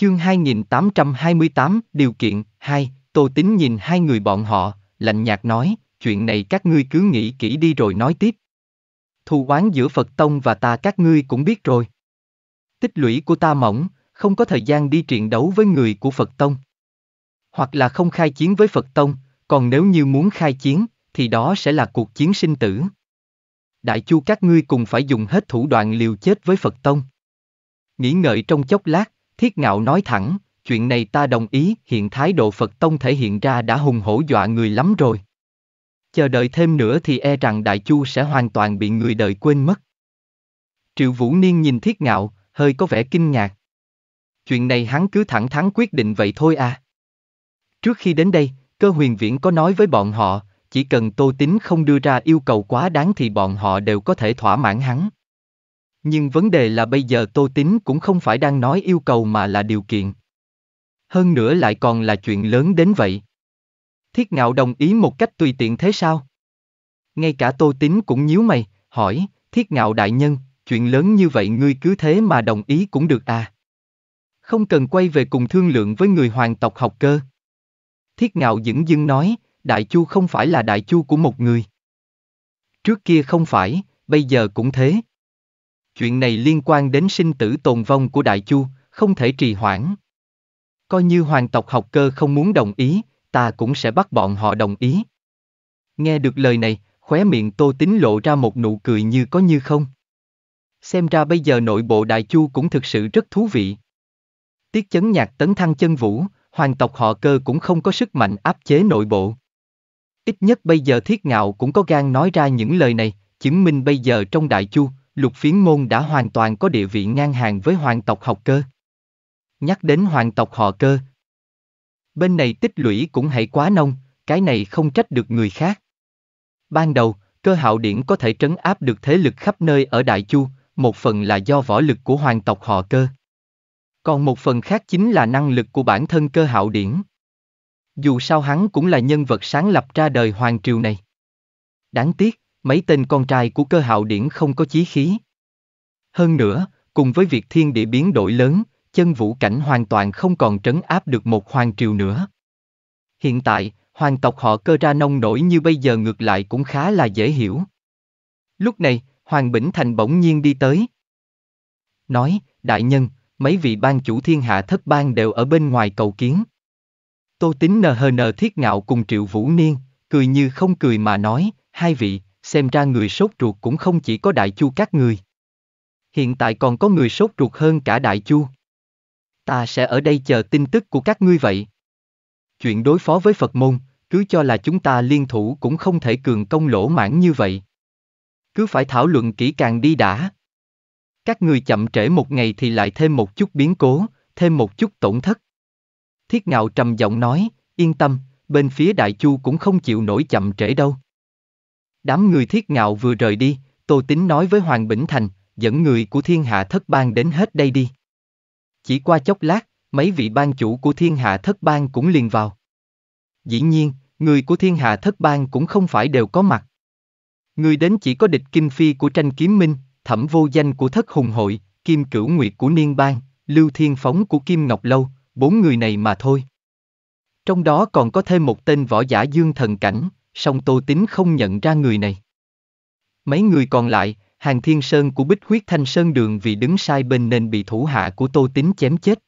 Chương 2828, điều kiện 2, Tô Tính nhìn hai người bọn họ, lạnh nhạt nói, chuyện này các ngươi cứ nghĩ kỹ đi rồi nói tiếp. Thù oán giữa Phật Tông và ta các ngươi cũng biết rồi. Tích lũy của ta mỏng, không có thời gian đi triện đấu với người của Phật Tông. Hoặc là không khai chiến với Phật Tông, còn nếu như muốn khai chiến, thì đó sẽ là cuộc chiến sinh tử. Đại chu các ngươi cùng phải dùng hết thủ đoạn liều chết với Phật Tông. Nghĩ ngợi trong chốc lát, Thiết ngạo nói thẳng, chuyện này ta đồng ý, hiện thái độ Phật Tông thể hiện ra đã hùng hổ dọa người lắm rồi. Chờ đợi thêm nữa thì e rằng Đại Chu sẽ hoàn toàn bị người đời quên mất. Triệu Vũ Niên nhìn Thiết Ngạo, hơi có vẻ kinh ngạc. Chuyện này hắn cứ thẳng thắn quyết định vậy thôi à. Trước khi đến đây, cơ huyền viễn có nói với bọn họ, chỉ cần Tô Tính không đưa ra yêu cầu quá đáng thì bọn họ đều có thể thỏa mãn hắn. Nhưng vấn đề là bây giờ Tô Tín cũng không phải đang nói yêu cầu mà là điều kiện. Hơn nữa lại còn là chuyện lớn đến vậy. Thiết ngạo đồng ý một cách tùy tiện thế sao? Ngay cả Tô Tín cũng nhíu mày, hỏi, thiết ngạo đại nhân, chuyện lớn như vậy ngươi cứ thế mà đồng ý cũng được à? Không cần quay về cùng thương lượng với người hoàng tộc học cơ. Thiết ngạo dững dưng nói, đại chu không phải là đại chu của một người. Trước kia không phải, bây giờ cũng thế. Chuyện này liên quan đến sinh tử tồn vong của Đại Chu, không thể trì hoãn. Coi như hoàng tộc học cơ không muốn đồng ý, ta cũng sẽ bắt bọn họ đồng ý. Nghe được lời này, khóe miệng Tô tính lộ ra một nụ cười như có như không. Xem ra bây giờ nội bộ Đại Chu cũng thực sự rất thú vị. Tiết chấn nhạc tấn thăng chân vũ, hoàng tộc họ cơ cũng không có sức mạnh áp chế nội bộ. Ít nhất bây giờ thiết ngạo cũng có gan nói ra những lời này, chứng minh bây giờ trong Đại Chu, lục phiến môn đã hoàn toàn có địa vị ngang hàng với hoàng tộc học cơ. Nhắc đến hoàng tộc họ cơ. Bên này tích lũy cũng hãy quá nông, cái này không trách được người khác. Ban đầu, cơ hạo điển có thể trấn áp được thế lực khắp nơi ở Đại Chu, một phần là do võ lực của hoàng tộc họ cơ. Còn một phần khác chính là năng lực của bản thân cơ hạo điển. Dù sao hắn cũng là nhân vật sáng lập ra đời hoàng triều này. Đáng tiếc, mấy tên con trai của cơ hạo điển không có chí khí. Hơn nữa, cùng với việc thiên địa biến đổi lớn, chân vũ cảnh hoàn toàn không còn trấn áp được một hoàng triều nữa. Hiện tại, hoàng tộc họ cơ ra nông nổi như bây giờ ngược lại cũng khá là dễ hiểu. Lúc này, Hoàng Bỉnh Thành bỗng nhiên đi tới. Nói, đại nhân, mấy vị ban chủ thiên hạ thất bang đều ở bên ngoài cầu kiến. Tô tính nờ hờ nờ thiết ngạo cùng triệu vũ niên, cười như không cười mà nói, hai vị, xem ra người sốt ruột cũng không chỉ có đại chu các người. Hiện tại còn có người sốt ruột hơn cả đại chu. Ta sẽ ở đây chờ tin tức của các ngươi vậy. Chuyện đối phó với Phật môn, cứ cho là chúng ta liên thủ cũng không thể cường công lỗ mãn như vậy. Cứ phải thảo luận kỹ càng đi đã. Các người chậm trễ một ngày thì lại thêm một chút biến cố, thêm một chút tổn thất. Thiết ngạo trầm giọng nói, yên tâm, bên phía đại chu cũng không chịu nổi chậm trễ đâu. Đám người thiết ngạo vừa rời đi, Tô Tính nói với Hoàng Bỉnh Thành, dẫn người của thiên hạ thất bang đến hết đây đi. Chỉ qua chốc lát, mấy vị bang chủ của thiên hạ thất bang cũng liền vào. Dĩ nhiên, người của thiên hạ thất bang cũng không phải đều có mặt. Người đến chỉ có địch kim phi của tranh kiếm minh, thẩm vô danh của thất hùng hội, kim cửu nguyệt của niên bang, lưu thiên phóng của kim ngọc lâu, bốn người này mà thôi. Trong đó còn có thêm một tên võ giả dương thần cảnh, song Tô Tính không nhận ra người này. Mấy người còn lại, Hàng Thiên Sơn của Bích Huyết Thanh Sơn Đường vì đứng sai bên nên bị thủ hạ của Tô Tính chém chết.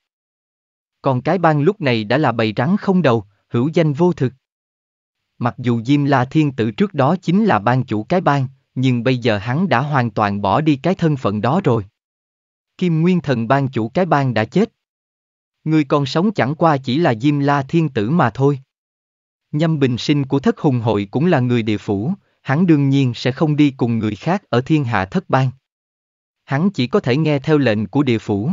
Còn cái bang lúc này đã là bầy rắn không đầu, hữu danh vô thực. Mặc dù Diêm La Thiên Tử trước đó chính là ban chủ cái bang, nhưng bây giờ hắn đã hoàn toàn bỏ đi cái thân phận đó rồi. Kim Nguyên Thần ban chủ cái bang đã chết. Người còn sống chẳng qua chỉ là Diêm La Thiên Tử mà thôi. Nhâm Bình Sinh của thất hùng hội cũng là người địa phủ, hắn đương nhiên sẽ không đi cùng người khác ở thiên hạ thất bang. Hắn chỉ có thể nghe theo lệnh của địa phủ.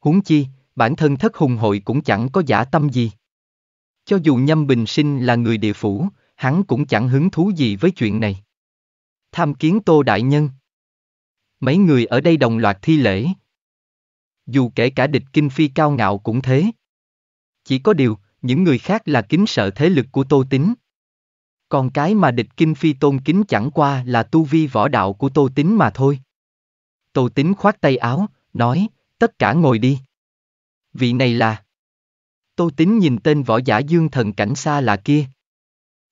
Huống chi, bản thân thất hùng hội cũng chẳng có giả tâm gì. Cho dù Nhâm Bình Sinh là người địa phủ, hắn cũng chẳng hứng thú gì với chuyện này. Tham kiến Tô Đại Nhân Mấy người ở đây đồng loạt thi lễ. Dù kể cả địch kinh phi cao ngạo cũng thế. Chỉ có điều, những người khác là kính sợ thế lực của Tô Tín. Còn cái mà địch kinh phi tôn kính chẳng qua là tu vi võ đạo của Tô Tín mà thôi. Tô Tín khoát tay áo, nói, tất cả ngồi đi. Vị này là... Tô Tín nhìn tên võ giả dương thần cảnh xa là kia.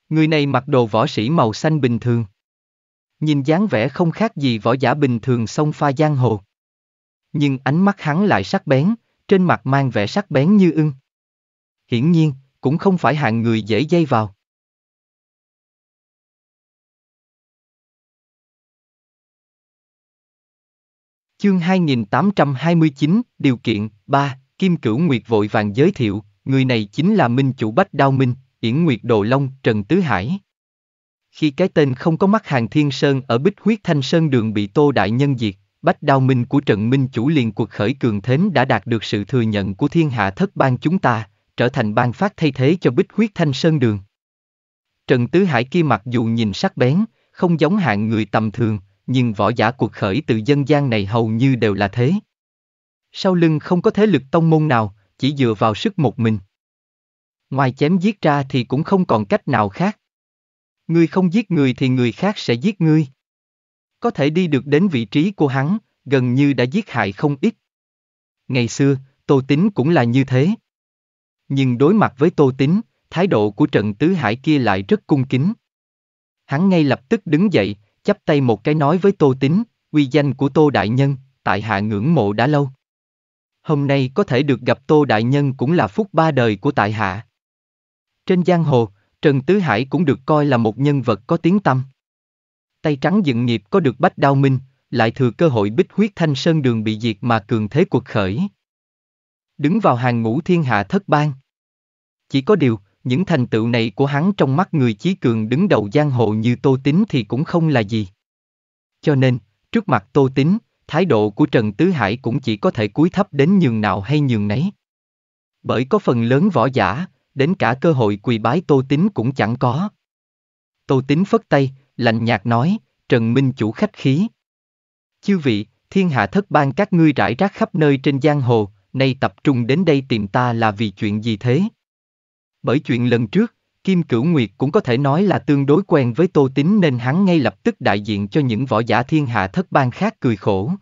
Người này mặc đồ võ sĩ màu xanh bình thường. Nhìn dáng vẻ không khác gì võ giả bình thường sông pha giang hồ. Nhưng ánh mắt hắn lại sắc bén, trên mặt mang vẻ sắc bén như ưng hiển nhiên, cũng không phải hạng người dễ dây vào. Chương 2829, Điều kiện 3, Kim Cửu Nguyệt vội vàng giới thiệu, người này chính là Minh Chủ Bách Đao Minh, Yển Nguyệt Đồ Long, Trần Tứ Hải. Khi cái tên không có mắt hàng thiên sơn ở bích huyết thanh sơn đường bị tô đại nhân diệt, Bách Đao Minh của Trần Minh Chủ liền cuộc khởi cường thến đã đạt được sự thừa nhận của thiên hạ thất Bang chúng ta, trở thành ban phát thay thế cho bích huyết thanh sơn đường. Trần Tứ Hải kia mặc dù nhìn sắc bén, không giống hạng người tầm thường, nhưng võ giả cuộc khởi từ dân gian này hầu như đều là thế. Sau lưng không có thế lực tông môn nào, chỉ dựa vào sức một mình. Ngoài chém giết ra thì cũng không còn cách nào khác. Ngươi không giết người thì người khác sẽ giết ngươi. Có thể đi được đến vị trí của hắn, gần như đã giết hại không ít. Ngày xưa, Tô Tính cũng là như thế nhưng đối mặt với Tô Tín, thái độ của Trần Tứ Hải kia lại rất cung kính. Hắn ngay lập tức đứng dậy, chắp tay một cái nói với Tô Tín, uy danh của Tô Đại Nhân, tại hạ ngưỡng mộ đã lâu. Hôm nay có thể được gặp Tô Đại Nhân cũng là phúc ba đời của tại hạ. Trên giang hồ, Trần Tứ Hải cũng được coi là một nhân vật có tiếng tâm. Tay trắng dựng nghiệp có được bách đao minh, lại thừa cơ hội bích huyết thanh sơn đường bị diệt mà cường thế cuộc khởi. Đứng vào hàng ngũ thiên hạ thất bang. Chỉ có điều, những thành tựu này của hắn trong mắt người chí cường đứng đầu giang hồ như Tô tính thì cũng không là gì. Cho nên, trước mặt Tô tính, thái độ của Trần Tứ Hải cũng chỉ có thể cúi thấp đến nhường nào hay nhường nấy. Bởi có phần lớn võ giả, đến cả cơ hội quỳ bái Tô tính cũng chẳng có. Tô tính phất tay, lạnh nhạt nói, Trần Minh chủ khách khí. Chư vị, thiên hạ thất bang các ngươi rải rác khắp nơi trên giang hồ, nay tập trung đến đây tìm ta là vì chuyện gì thế? Bởi chuyện lần trước, Kim Cửu Nguyệt cũng có thể nói là tương đối quen với Tô Tính nên hắn ngay lập tức đại diện cho những võ giả thiên hạ thất bang khác cười khổ.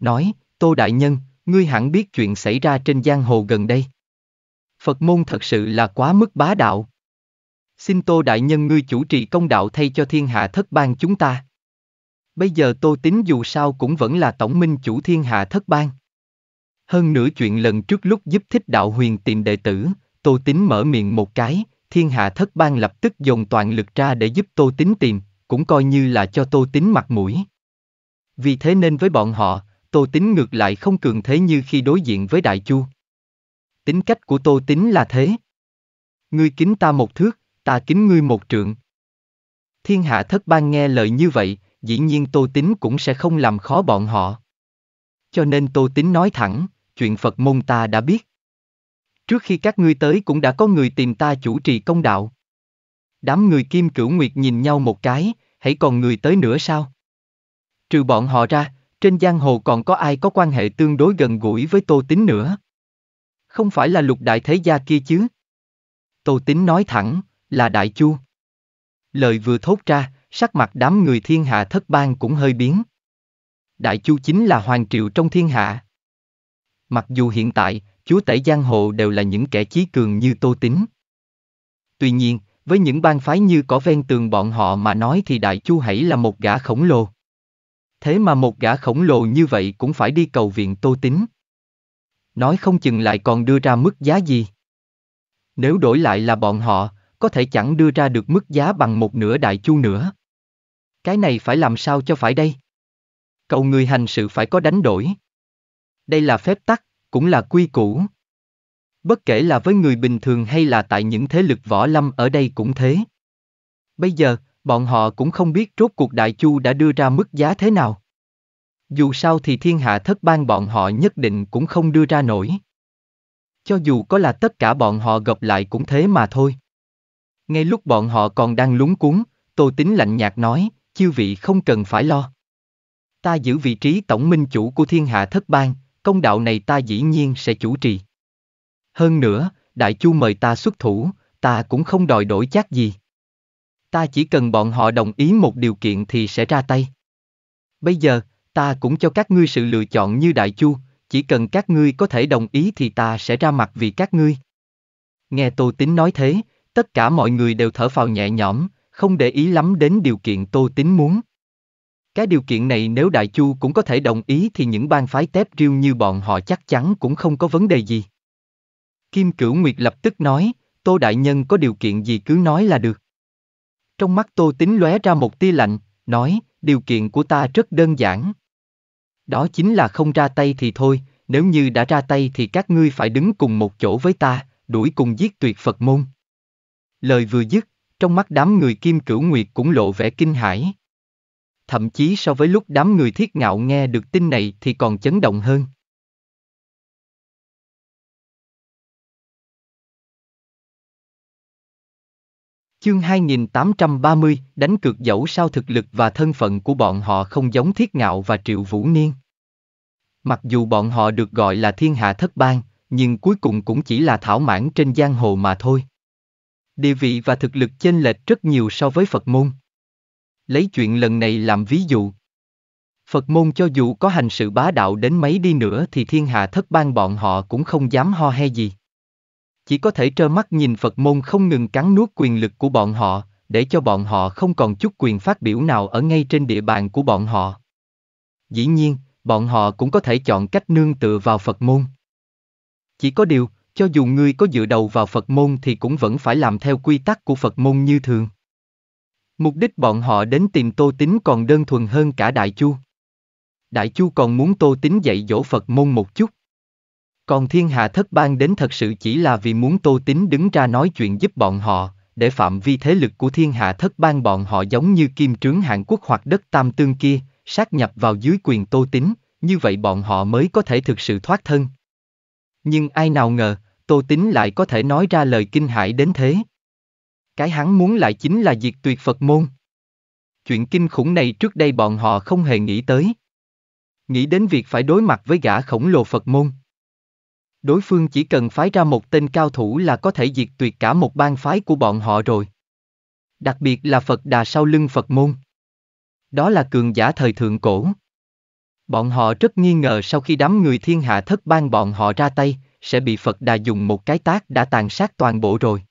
Nói, Tô Đại Nhân, ngươi hẳn biết chuyện xảy ra trên giang hồ gần đây. Phật môn thật sự là quá mức bá đạo. Xin Tô Đại Nhân ngươi chủ trì công đạo thay cho thiên hạ thất bang chúng ta. Bây giờ Tô Tính dù sao cũng vẫn là tổng minh chủ thiên hạ thất bang. Hơn nửa chuyện lần trước lúc giúp thích đạo huyền tìm đệ tử, Tô tính mở miệng một cái, thiên hạ thất bang lập tức dồn toàn lực ra để giúp Tô tính tìm, cũng coi như là cho Tô tính mặt mũi. Vì thế nên với bọn họ, Tô tính ngược lại không cường thế như khi đối diện với Đại Chu. Tính cách của Tô tính là thế. Ngươi kính ta một thước, ta kính ngươi một trượng. Thiên hạ thất bang nghe lời như vậy, dĩ nhiên Tô tính cũng sẽ không làm khó bọn họ. Cho nên Tô tính nói thẳng, chuyện Phật môn ta đã biết. Trước khi các ngươi tới cũng đã có người tìm ta chủ trì công đạo. Đám người kim cửu nguyệt nhìn nhau một cái, hãy còn người tới nữa sao? Trừ bọn họ ra, trên giang hồ còn có ai có quan hệ tương đối gần gũi với Tô Tín nữa? Không phải là lục đại thế gia kia chứ? Tô Tín nói thẳng, là đại chu. Lời vừa thốt ra, sắc mặt đám người thiên hạ thất bang cũng hơi biến. Đại chu chính là hoàng triệu trong thiên hạ. Mặc dù hiện tại, chúa tể giang hồ đều là những kẻ chí cường như Tô Tính. Tuy nhiên, với những bang phái như cỏ ven tường bọn họ mà nói thì Đại Chu hãy là một gã khổng lồ. Thế mà một gã khổng lồ như vậy cũng phải đi cầu viện Tô Tính. Nói không chừng lại còn đưa ra mức giá gì. Nếu đổi lại là bọn họ, có thể chẳng đưa ra được mức giá bằng một nửa Đại Chu nữa. Cái này phải làm sao cho phải đây? Cầu người hành sự phải có đánh đổi. Đây là phép tắc cũng là quy củ. Bất kể là với người bình thường hay là tại những thế lực võ lâm ở đây cũng thế. Bây giờ, bọn họ cũng không biết rốt cuộc Đại Chu đã đưa ra mức giá thế nào. Dù sao thì thiên hạ thất bang bọn họ nhất định cũng không đưa ra nổi. Cho dù có là tất cả bọn họ gặp lại cũng thế mà thôi. Ngay lúc bọn họ còn đang lúng cuốn, Tô Tính lạnh nhạt nói, chiêu vị không cần phải lo. Ta giữ vị trí tổng minh chủ của thiên hạ thất bang, công đạo này ta dĩ nhiên sẽ chủ trì. Hơn nữa, Đại Chu mời ta xuất thủ, ta cũng không đòi đổi chắc gì. Ta chỉ cần bọn họ đồng ý một điều kiện thì sẽ ra tay. Bây giờ, ta cũng cho các ngươi sự lựa chọn như Đại Chu, chỉ cần các ngươi có thể đồng ý thì ta sẽ ra mặt vì các ngươi. Nghe Tô Tín nói thế, tất cả mọi người đều thở phào nhẹ nhõm, không để ý lắm đến điều kiện Tô Tín muốn. Cái điều kiện này nếu Đại Chu cũng có thể đồng ý thì những bang phái tép riêu như bọn họ chắc chắn cũng không có vấn đề gì. Kim Cửu Nguyệt lập tức nói, Tô Đại Nhân có điều kiện gì cứ nói là được. Trong mắt Tô Tính lóe ra một tia lạnh, nói, điều kiện của ta rất đơn giản. Đó chính là không ra tay thì thôi, nếu như đã ra tay thì các ngươi phải đứng cùng một chỗ với ta, đuổi cùng giết tuyệt Phật môn. Lời vừa dứt, trong mắt đám người Kim Cửu Nguyệt cũng lộ vẻ kinh hãi thậm chí so với lúc đám người thiết ngạo nghe được tin này thì còn chấn động hơn. Chương 2830, đánh cược dẫu sao thực lực và thân phận của bọn họ không giống Thiết Ngạo và Triệu Vũ Niên. Mặc dù bọn họ được gọi là thiên hạ thất bang, nhưng cuối cùng cũng chỉ là thảo mãn trên giang hồ mà thôi. Địa vị và thực lực chênh lệch rất nhiều so với Phật môn lấy chuyện lần này làm ví dụ. Phật môn cho dù có hành sự bá đạo đến mấy đi nữa thì thiên hạ thất ban bọn họ cũng không dám ho he gì. Chỉ có thể trơ mắt nhìn Phật môn không ngừng cắn nuốt quyền lực của bọn họ, để cho bọn họ không còn chút quyền phát biểu nào ở ngay trên địa bàn của bọn họ. Dĩ nhiên, bọn họ cũng có thể chọn cách nương tựa vào Phật môn. Chỉ có điều, cho dù ngươi có dựa đầu vào Phật môn thì cũng vẫn phải làm theo quy tắc của Phật môn như thường. Mục đích bọn họ đến tìm Tô tính còn đơn thuần hơn cả Đại Chu. Đại Chu còn muốn Tô tính dạy dỗ Phật môn một chút. Còn thiên hạ thất bang đến thật sự chỉ là vì muốn Tô tính đứng ra nói chuyện giúp bọn họ, để phạm vi thế lực của thiên hạ thất bang bọn họ giống như kim trướng Hàn Quốc hoặc đất Tam Tương kia, sát nhập vào dưới quyền Tô tính, như vậy bọn họ mới có thể thực sự thoát thân. Nhưng ai nào ngờ, Tô tính lại có thể nói ra lời kinh hãi đến thế, cái hắn muốn lại chính là diệt tuyệt Phật môn. Chuyện kinh khủng này trước đây bọn họ không hề nghĩ tới. Nghĩ đến việc phải đối mặt với gã khổng lồ Phật môn. Đối phương chỉ cần phái ra một tên cao thủ là có thể diệt tuyệt cả một bang phái của bọn họ rồi. Đặc biệt là Phật đà sau lưng Phật môn. Đó là cường giả thời thượng cổ. Bọn họ rất nghi ngờ sau khi đám người thiên hạ thất bang bọn họ ra tay, sẽ bị Phật đà dùng một cái tác đã tàn sát toàn bộ rồi.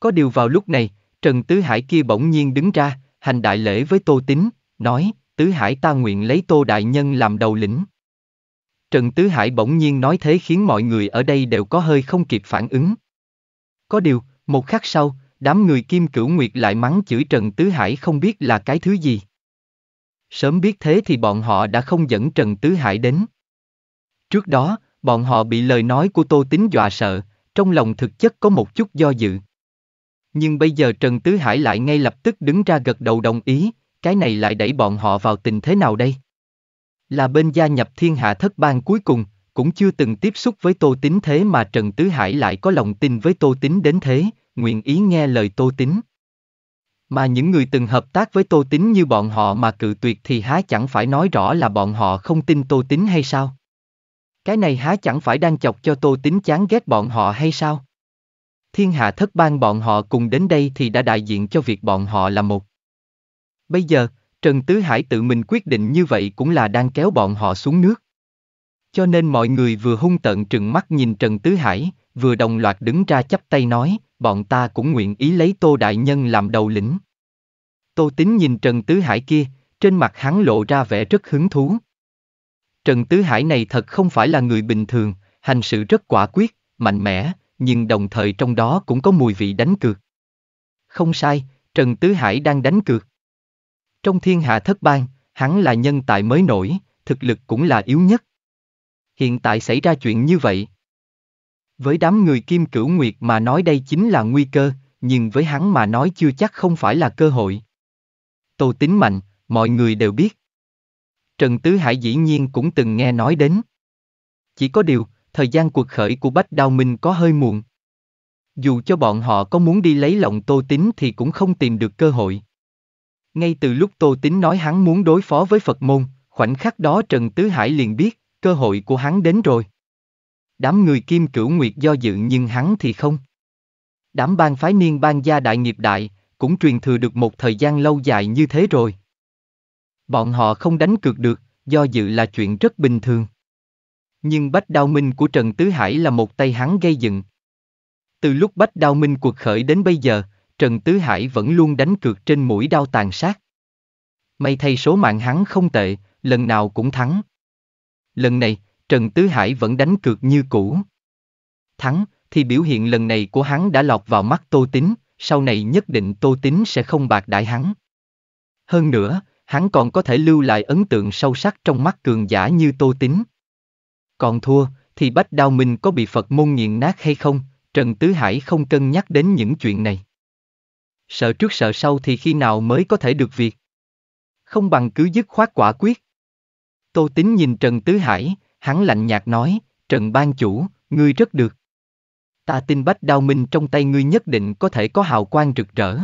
Có điều vào lúc này, Trần Tứ Hải kia bỗng nhiên đứng ra, hành đại lễ với Tô Tín, nói, Tứ Hải ta nguyện lấy Tô Đại Nhân làm đầu lĩnh. Trần Tứ Hải bỗng nhiên nói thế khiến mọi người ở đây đều có hơi không kịp phản ứng. Có điều, một khắc sau, đám người Kim Cửu Nguyệt lại mắng chửi Trần Tứ Hải không biết là cái thứ gì. Sớm biết thế thì bọn họ đã không dẫn Trần Tứ Hải đến. Trước đó, bọn họ bị lời nói của Tô Tín dọa sợ, trong lòng thực chất có một chút do dự, nhưng bây giờ Trần Tứ Hải lại ngay lập tức đứng ra gật đầu đồng ý, cái này lại đẩy bọn họ vào tình thế nào đây? Là bên gia nhập thiên hạ thất bang cuối cùng, cũng chưa từng tiếp xúc với Tô Tín thế mà Trần Tứ Hải lại có lòng tin với Tô Tín đến thế, nguyện ý nghe lời Tô Tín. Mà những người từng hợp tác với Tô Tín như bọn họ mà cự tuyệt thì há chẳng phải nói rõ là bọn họ không tin Tô Tín hay sao? Cái này há chẳng phải đang chọc cho Tô Tín chán ghét bọn họ hay sao? Thiên hạ thất bang bọn họ cùng đến đây thì đã đại diện cho việc bọn họ là một. Bây giờ, Trần Tứ Hải tự mình quyết định như vậy cũng là đang kéo bọn họ xuống nước. Cho nên mọi người vừa hung tợn trừng mắt nhìn Trần Tứ Hải, vừa đồng loạt đứng ra chắp tay nói, bọn ta cũng nguyện ý lấy Tô Đại Nhân làm đầu lĩnh. Tô Tín nhìn Trần Tứ Hải kia, trên mặt hắn lộ ra vẻ rất hứng thú. Trần Tứ Hải này thật không phải là người bình thường, hành sự rất quả quyết, mạnh mẽ, nhưng đồng thời trong đó cũng có mùi vị đánh cược. Không sai, Trần Tứ Hải đang đánh cược. Trong thiên hạ thất bang, hắn là nhân tài mới nổi, thực lực cũng là yếu nhất. Hiện tại xảy ra chuyện như vậy. Với đám người kim cửu nguyệt mà nói đây chính là nguy cơ, nhưng với hắn mà nói chưa chắc không phải là cơ hội. Tô Tính Mạnh, mọi người đều biết. Trần Tứ Hải dĩ nhiên cũng từng nghe nói đến. Chỉ có điều, thời gian cuộc khởi của Bách Đao Minh có hơi muộn. Dù cho bọn họ có muốn đi lấy lòng Tô Tín thì cũng không tìm được cơ hội. Ngay từ lúc Tô Tín nói hắn muốn đối phó với Phật Môn, khoảnh khắc đó Trần Tứ Hải liền biết, cơ hội của hắn đến rồi. Đám người kim cửu nguyệt do dự nhưng hắn thì không. Đám ban phái niên ban gia đại nghiệp đại, cũng truyền thừa được một thời gian lâu dài như thế rồi. Bọn họ không đánh cược được, do dự là chuyện rất bình thường. Nhưng Bách Đao Minh của Trần Tứ Hải là một tay hắn gây dựng. Từ lúc Bách Đao Minh cuộc khởi đến bây giờ, Trần Tứ Hải vẫn luôn đánh cược trên mũi đao tàn sát. May thay số mạng hắn không tệ, lần nào cũng thắng. Lần này, Trần Tứ Hải vẫn đánh cược như cũ. Thắng, thì biểu hiện lần này của hắn đã lọt vào mắt Tô Tín, sau này nhất định Tô Tín sẽ không bạc đại hắn. Hơn nữa, hắn còn có thể lưu lại ấn tượng sâu sắc trong mắt cường giả như Tô Tín. Còn thua, thì bách đao minh có bị Phật môn nghiền nát hay không, Trần Tứ Hải không cân nhắc đến những chuyện này. Sợ trước sợ sau thì khi nào mới có thể được việc? Không bằng cứ dứt khoát quả quyết. Tô Tín nhìn Trần Tứ Hải, hắn lạnh nhạt nói, Trần Ban Chủ, ngươi rất được. Ta tin bách đao minh trong tay ngươi nhất định có thể có hào quang rực rỡ.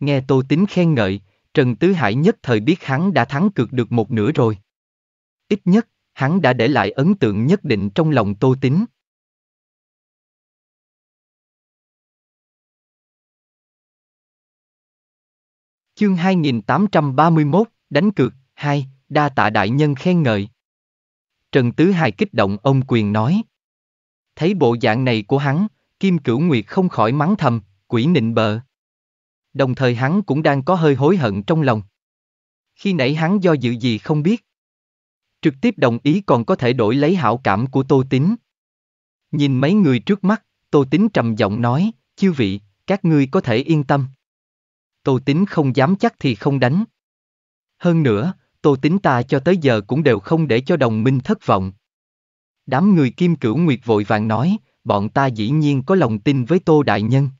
Nghe Tô Tín khen ngợi, Trần Tứ Hải nhất thời biết hắn đã thắng cược được một nửa rồi. Ít nhất, hắn đã để lại ấn tượng nhất định trong lòng Tô Tín. Chương 2831, đánh cược, 2, đa tạ đại nhân khen ngợi. Trần Tứ Hài kích động ông quyền nói. Thấy bộ dạng này của hắn, Kim Cửu Nguyệt không khỏi mắng thầm, quỷ nịnh bợ. Đồng thời hắn cũng đang có hơi hối hận trong lòng. Khi nãy hắn do dự gì không biết, Trực tiếp đồng ý còn có thể đổi lấy hảo cảm của Tô Tín. Nhìn mấy người trước mắt, Tô Tín trầm giọng nói, chư vị, các ngươi có thể yên tâm. Tô Tín không dám chắc thì không đánh. Hơn nữa, Tô Tín ta cho tới giờ cũng đều không để cho đồng minh thất vọng. Đám người kim cửu nguyệt vội vàng nói, bọn ta dĩ nhiên có lòng tin với Tô Đại Nhân.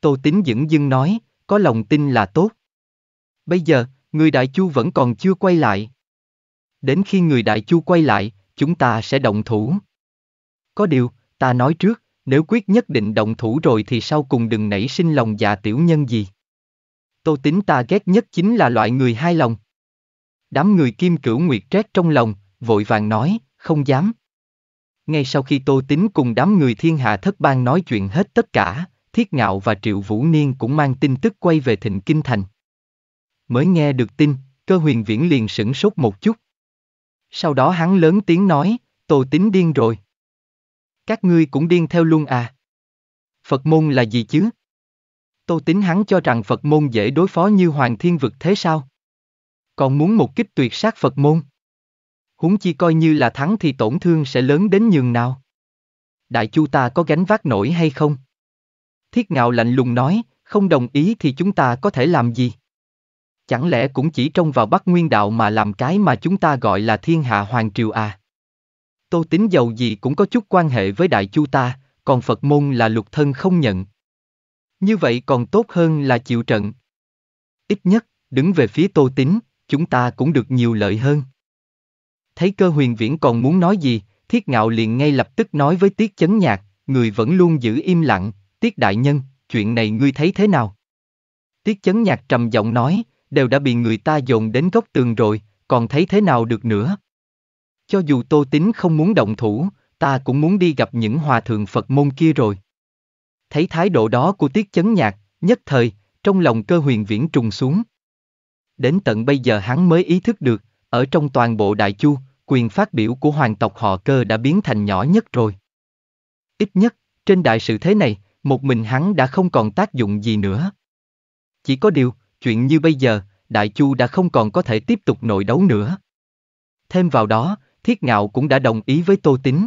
Tô Tín dững dưng nói, có lòng tin là tốt. Bây giờ, người Đại Chu vẫn còn chưa quay lại. Đến khi người đại chu quay lại, chúng ta sẽ động thủ. Có điều, ta nói trước, nếu quyết nhất định động thủ rồi thì sau cùng đừng nảy sinh lòng già dạ tiểu nhân gì. Tô tính ta ghét nhất chính là loại người hai lòng. Đám người kim cửu nguyệt trét trong lòng, vội vàng nói, không dám. Ngay sau khi Tô Tính cùng đám người thiên hạ thất bang nói chuyện hết tất cả, Thiết Ngạo và Triệu Vũ Niên cũng mang tin tức quay về Thịnh Kinh Thành. Mới nghe được tin, cơ huyền viễn liền sửng sốt một chút, sau đó hắn lớn tiếng nói, Tô tính điên rồi. Các ngươi cũng điên theo luôn à? Phật môn là gì chứ? Tô tính hắn cho rằng Phật môn dễ đối phó như Hoàng Thiên Vực thế sao? Còn muốn một kích tuyệt sát Phật môn? húng chi coi như là thắng thì tổn thương sẽ lớn đến nhường nào? Đại chu ta có gánh vác nổi hay không? Thiết ngạo lạnh lùng nói, không đồng ý thì chúng ta có thể làm gì? Chẳng lẽ cũng chỉ trông vào Bắc Nguyên Đạo mà làm cái mà chúng ta gọi là thiên hạ hoàng triều à? Tô tính giàu gì cũng có chút quan hệ với Đại Chu ta, còn Phật môn là lục thân không nhận. Như vậy còn tốt hơn là chịu trận. Ít nhất, đứng về phía Tô tính, chúng ta cũng được nhiều lợi hơn. Thấy cơ huyền viễn còn muốn nói gì, thiết ngạo liền ngay lập tức nói với tiết chấn nhạc, người vẫn luôn giữ im lặng, tiết đại nhân, chuyện này ngươi thấy thế nào? Tiết chấn nhạc trầm giọng nói, đều đã bị người ta dồn đến góc tường rồi, còn thấy thế nào được nữa. Cho dù Tô tính không muốn động thủ, ta cũng muốn đi gặp những hòa thượng Phật môn kia rồi. Thấy thái độ đó của Tiết Chấn Nhạc, nhất thời, trong lòng cơ huyền viễn trùng xuống. Đến tận bây giờ hắn mới ý thức được, ở trong toàn bộ đại chu, quyền phát biểu của hoàng tộc họ cơ đã biến thành nhỏ nhất rồi. Ít nhất, trên đại sự thế này, một mình hắn đã không còn tác dụng gì nữa. Chỉ có điều, chuyện như bây giờ, Đại Chu đã không còn có thể tiếp tục nội đấu nữa. Thêm vào đó, Thiết Ngạo cũng đã đồng ý với Tô tính.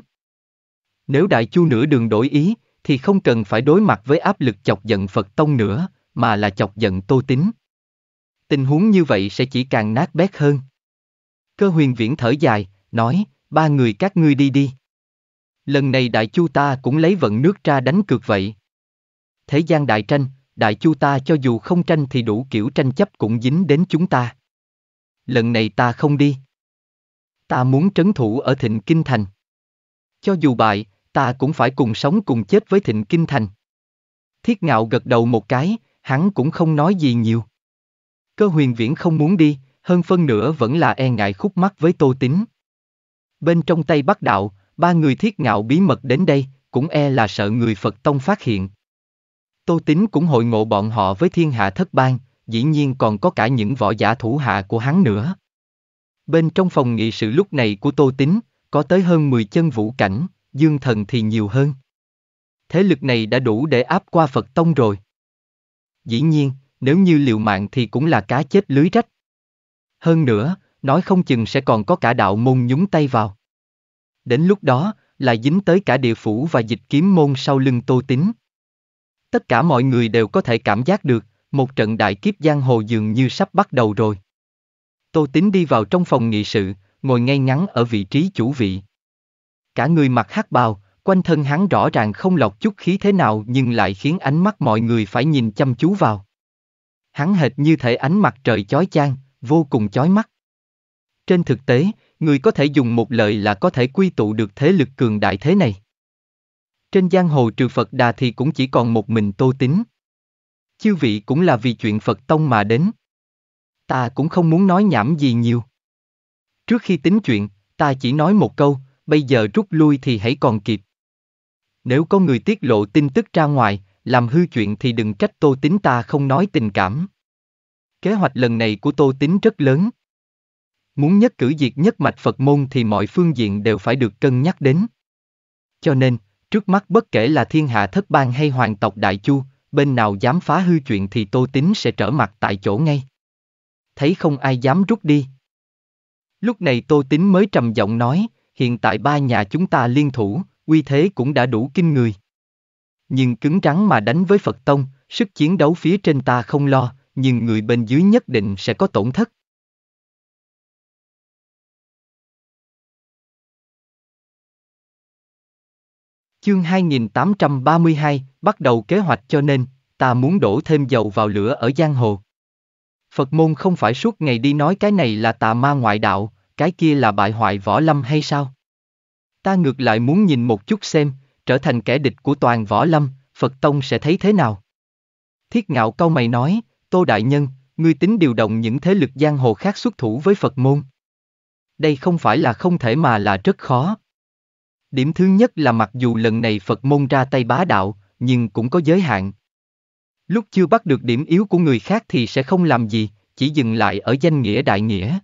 Nếu Đại Chu nửa đường đổi ý, thì không cần phải đối mặt với áp lực chọc giận Phật Tông nữa, mà là chọc giận Tô tính. Tình huống như vậy sẽ chỉ càng nát bét hơn. Cơ huyền viễn thở dài, nói, ba người các ngươi đi đi. Lần này đại chu ta cũng lấy vận nước ra đánh cược vậy. Thế gian đại tranh, đại chu ta cho dù không tranh thì đủ kiểu tranh chấp cũng dính đến chúng ta. Lần này ta không đi. Ta muốn trấn thủ ở Thịnh Kinh Thành. Cho dù bại, ta cũng phải cùng sống cùng chết với Thịnh Kinh Thành. Thiết ngạo gật đầu một cái, hắn cũng không nói gì nhiều. Cơ huyền viễn không muốn đi, hơn phân nửa vẫn là e ngại khúc mắt với tô tính. Bên trong tay bắc đạo, ba người thiết ngạo bí mật đến đây, cũng e là sợ người Phật Tông phát hiện, Tô Tín cũng hội ngộ bọn họ với thiên hạ thất bang, dĩ nhiên còn có cả những võ giả thủ hạ của hắn nữa. Bên trong phòng nghị sự lúc này của Tô Tín, có tới hơn 10 chân vũ cảnh, dương thần thì nhiều hơn. Thế lực này đã đủ để áp qua Phật Tông rồi. Dĩ nhiên, nếu như liều mạng thì cũng là cá chết lưới rách. Hơn nữa, nói không chừng sẽ còn có cả đạo môn nhúng tay vào. Đến lúc đó, lại dính tới cả địa phủ và dịch kiếm môn sau lưng Tô Tín. Tất cả mọi người đều có thể cảm giác được, một trận đại kiếp giang hồ dường như sắp bắt đầu rồi. Tô Tín đi vào trong phòng nghị sự, ngồi ngay ngắn ở vị trí chủ vị. Cả người mặc hắc bào, quanh thân hắn rõ ràng không lọc chút khí thế nào nhưng lại khiến ánh mắt mọi người phải nhìn chăm chú vào. Hắn hệt như thể ánh mặt trời chói chang, vô cùng chói mắt. Trên thực tế, người có thể dùng một lời là có thể quy tụ được thế lực cường đại thế này. Trên giang hồ trừ Phật Đà thì cũng chỉ còn một mình Tô Tính. Chư vị cũng là vì chuyện Phật Tông mà đến. Ta cũng không muốn nói nhảm gì nhiều. Trước khi tính chuyện, ta chỉ nói một câu, bây giờ rút lui thì hãy còn kịp. Nếu có người tiết lộ tin tức ra ngoài, làm hư chuyện thì đừng trách Tô Tính ta không nói tình cảm. Kế hoạch lần này của Tô Tính rất lớn. Muốn nhất cử diệt nhất mạch Phật môn thì mọi phương diện đều phải được cân nhắc đến. Cho nên, Trước mắt bất kể là thiên hạ thất bang hay hoàng tộc đại chu, bên nào dám phá hư chuyện thì Tô tính sẽ trở mặt tại chỗ ngay. Thấy không ai dám rút đi. Lúc này Tô tính mới trầm giọng nói, hiện tại ba nhà chúng ta liên thủ, uy thế cũng đã đủ kinh người. Nhưng cứng rắn mà đánh với Phật Tông, sức chiến đấu phía trên ta không lo, nhưng người bên dưới nhất định sẽ có tổn thất. Chương 2832, bắt đầu kế hoạch cho nên, ta muốn đổ thêm dầu vào lửa ở giang hồ. Phật môn không phải suốt ngày đi nói cái này là tà ma ngoại đạo, cái kia là bại hoại võ lâm hay sao? Ta ngược lại muốn nhìn một chút xem, trở thành kẻ địch của toàn võ lâm, Phật Tông sẽ thấy thế nào? Thiết ngạo câu mày nói, Tô Đại Nhân, ngươi tính điều động những thế lực giang hồ khác xuất thủ với Phật môn. Đây không phải là không thể mà là rất khó. Điểm thứ nhất là mặc dù lần này Phật môn ra tay bá đạo, nhưng cũng có giới hạn. Lúc chưa bắt được điểm yếu của người khác thì sẽ không làm gì, chỉ dừng lại ở danh nghĩa đại nghĩa.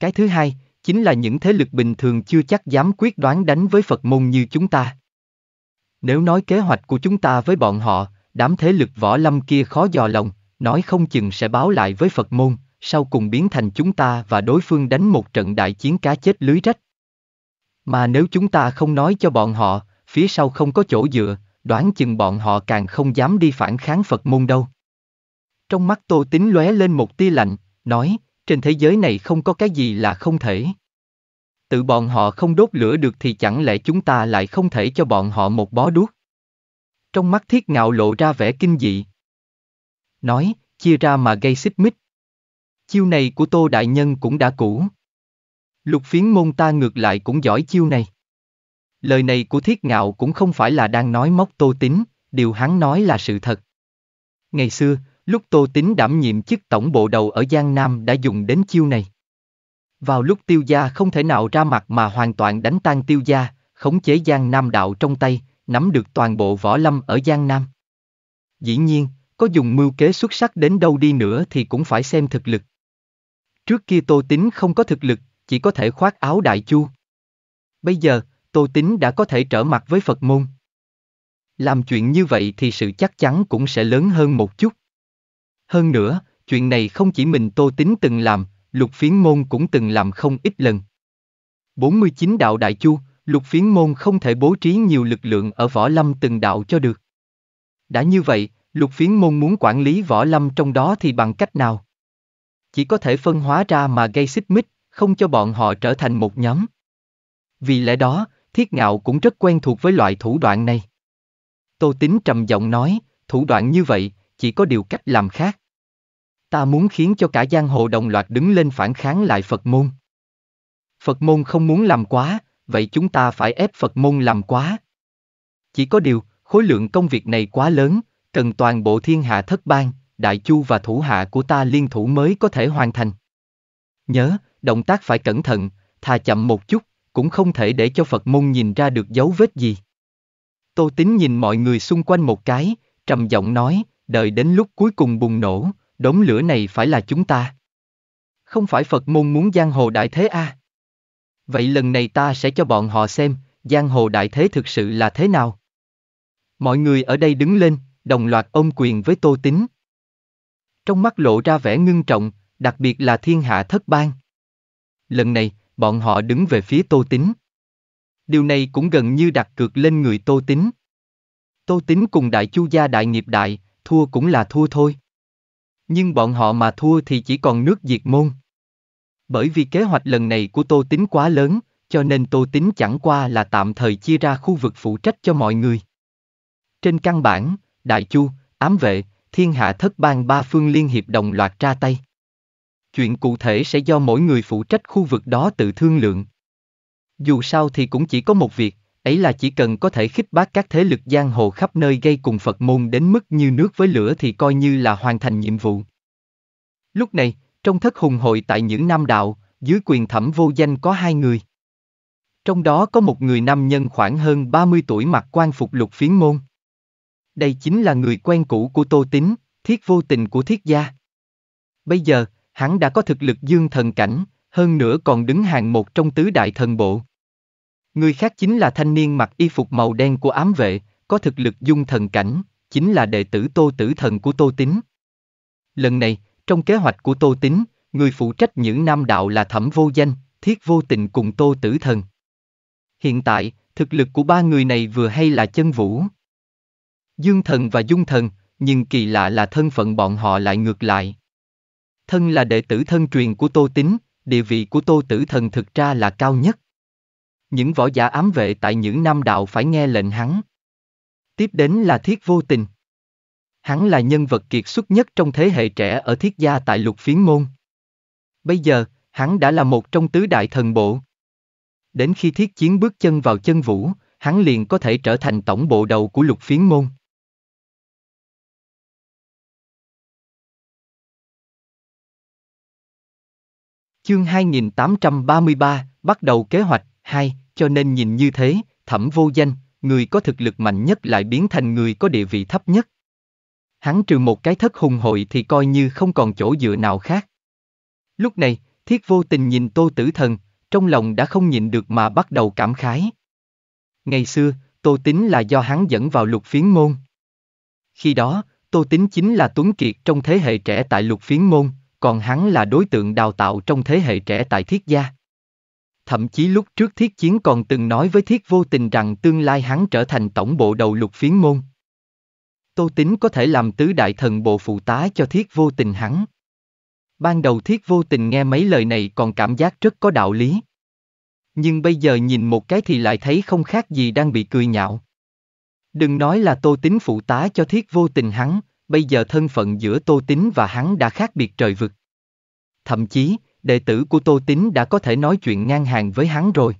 Cái thứ hai, chính là những thế lực bình thường chưa chắc dám quyết đoán đánh với Phật môn như chúng ta. Nếu nói kế hoạch của chúng ta với bọn họ, đám thế lực võ lâm kia khó dò lòng, nói không chừng sẽ báo lại với Phật môn, sau cùng biến thành chúng ta và đối phương đánh một trận đại chiến cá chết lưới rách. Mà nếu chúng ta không nói cho bọn họ, phía sau không có chỗ dựa, đoán chừng bọn họ càng không dám đi phản kháng Phật môn đâu. Trong mắt Tô Tín lóe lên một tia lạnh, nói, trên thế giới này không có cái gì là không thể. Tự bọn họ không đốt lửa được thì chẳng lẽ chúng ta lại không thể cho bọn họ một bó đuốc? Trong mắt thiết ngạo lộ ra vẻ kinh dị. Nói, chia ra mà gây xích mích. Chiêu này của Tô Đại Nhân cũng đã cũ. Lục phiến môn ta ngược lại cũng giỏi chiêu này. Lời này của thiết ngạo cũng không phải là đang nói móc tô tính, điều hắn nói là sự thật. Ngày xưa, lúc tô tính đảm nhiệm chức tổng bộ đầu ở Giang Nam đã dùng đến chiêu này. Vào lúc tiêu gia không thể nào ra mặt mà hoàn toàn đánh tan tiêu gia, khống chế Giang Nam đạo trong tay, nắm được toàn bộ võ lâm ở Giang Nam. Dĩ nhiên, có dùng mưu kế xuất sắc đến đâu đi nữa thì cũng phải xem thực lực. Trước kia Tô Tính không có thực lực chỉ có thể khoác áo đại chu. Bây giờ, Tô Tính đã có thể trở mặt với Phật môn. Làm chuyện như vậy thì sự chắc chắn cũng sẽ lớn hơn một chút. Hơn nữa, chuyện này không chỉ mình Tô Tính từng làm, Lục Phiến Môn cũng từng làm không ít lần. 49 đạo Đại Chu, Lục Phiến Môn không thể bố trí nhiều lực lượng ở võ lâm từng đạo cho được. Đã như vậy, Lục Phiến Môn muốn quản lý võ lâm trong đó thì bằng cách nào? Chỉ có thể phân hóa ra mà gây xích mích, không cho bọn họ trở thành một nhóm. Vì lẽ đó, Thiết Ngạo cũng rất quen thuộc với loại thủ đoạn này. Tô Tính trầm giọng nói, thủ đoạn như vậy, chỉ có điều cách làm khác. Ta muốn khiến cho cả giang hồ đồng loạt đứng lên phản kháng lại Phật môn. Phật môn không muốn làm quá, vậy chúng ta phải ép Phật môn làm quá. Chỉ có điều, khối lượng công việc này quá lớn, cần toàn bộ thiên hạ thất bang, đại chu và thủ hạ của ta liên thủ mới có thể hoàn thành. Nhớ, động tác phải cẩn thận, thà chậm một chút, cũng không thể để cho Phật môn nhìn ra được dấu vết gì. Tô Tính nhìn mọi người xung quanh một cái, trầm giọng nói, đợi đến lúc cuối cùng bùng nổ, đống lửa này phải là chúng ta. Không phải Phật môn muốn giang hồ đại thế À? Vậy lần này ta sẽ cho bọn họ xem, giang hồ đại thế thực sự là thế nào. Mọi người ở đây đứng lên, đồng loạt ôm quyền với Tô Tính. Trong mắt lộ ra vẻ ngưng trọng, đặc biệt là thiên hạ thất bang lần này, bọn họ đứng về phía Tô tính, Điều này cũng gần như đặt cược lên người Tô tính. Tô tính cùng đại chu gia đại nghiệp đại, thua cũng là thua thôi. Nhưng bọn họ mà thua thì chỉ còn nước diệt môn. Bởi vì kế hoạch lần này của Tô tính quá lớn, cho nên Tô tính chẳng qua là tạm thời chia ra khu vực phụ trách cho mọi người. Trên căn bản, Đại Chu, Ám Vệ, Thiên Hạ Thất Bang ba phương liên hiệp đồng loạt ra tay chuyện cụ thể sẽ do mỗi người phụ trách khu vực đó tự thương lượng. Dù sao thì cũng chỉ có một việc, ấy là chỉ cần có thể khích bác các thế lực giang hồ khắp nơi gây cùng Phật môn đến mức như nước với lửa thì coi như là hoàn thành nhiệm vụ. Lúc này, trong thất hùng hội tại những nam đạo, dưới quyền thẩm vô danh có hai người. Trong đó có một người nam nhân khoảng hơn 30 tuổi mặc quan phục lục phiến môn. Đây chính là người quen cũ của Tô Tín, thiết vô tình của thiết gia. Bây giờ, hắn đã có thực lực dương thần cảnh, hơn nữa còn đứng hàng một trong tứ đại thần bộ. Người khác chính là thanh niên mặc y phục màu đen của ám vệ, có thực lực dung thần cảnh, chính là đệ tử Tô Tử Thần của Tô Tín. Lần này, trong kế hoạch của Tô Tín, người phụ trách những nam đạo là Thẩm Vô Danh, Thiết Vô Tình cùng Tô Tử Thần. Hiện tại, thực lực của ba người này vừa hay là chân vũ. Dương Thần và Dung Thần, nhưng kỳ lạ là thân phận bọn họ lại ngược lại thân là đệ tử thân truyền của Tô Tín, địa vị của Tô Tử Thần thực ra là cao nhất. Những võ giả ám vệ tại những nam đạo phải nghe lệnh hắn. Tiếp đến là Thiết Vô Tình. Hắn là nhân vật kiệt xuất nhất trong thế hệ trẻ ở Thiết gia tại lục phiến môn. Bây giờ, hắn đã là một trong tứ đại thần bộ. Đến khi Thiết Chiến bước chân vào chân vũ, hắn liền có thể trở thành tổng bộ đầu của lục phiến môn. Chương 2833, bắt đầu kế hoạch, 2, cho nên nhìn như thế, thẩm vô danh, người có thực lực mạnh nhất lại biến thành người có địa vị thấp nhất. Hắn trừ một cái thất hùng hội thì coi như không còn chỗ dựa nào khác. Lúc này, thiết vô tình nhìn tô tử thần, trong lòng đã không nhịn được mà bắt đầu cảm khái. Ngày xưa, tô tính là do hắn dẫn vào lục phiến môn. Khi đó, tô tính chính là tuấn kiệt trong thế hệ trẻ tại lục phiến môn, còn hắn là đối tượng đào tạo trong thế hệ trẻ tại thiết gia. Thậm chí lúc trước thiết chiến còn từng nói với thiết vô tình rằng tương lai hắn trở thành tổng bộ đầu lục phiến môn. Tô Tính có thể làm tứ đại thần bộ phụ tá cho thiết vô tình hắn. Ban đầu thiết vô tình nghe mấy lời này còn cảm giác rất có đạo lý. Nhưng bây giờ nhìn một cái thì lại thấy không khác gì đang bị cười nhạo. Đừng nói là tô tính phụ tá cho thiết vô tình hắn, bây giờ thân phận giữa Tô Tín và hắn đã khác biệt trời vực. Thậm chí, đệ tử của Tô Tín đã có thể nói chuyện ngang hàng với hắn rồi.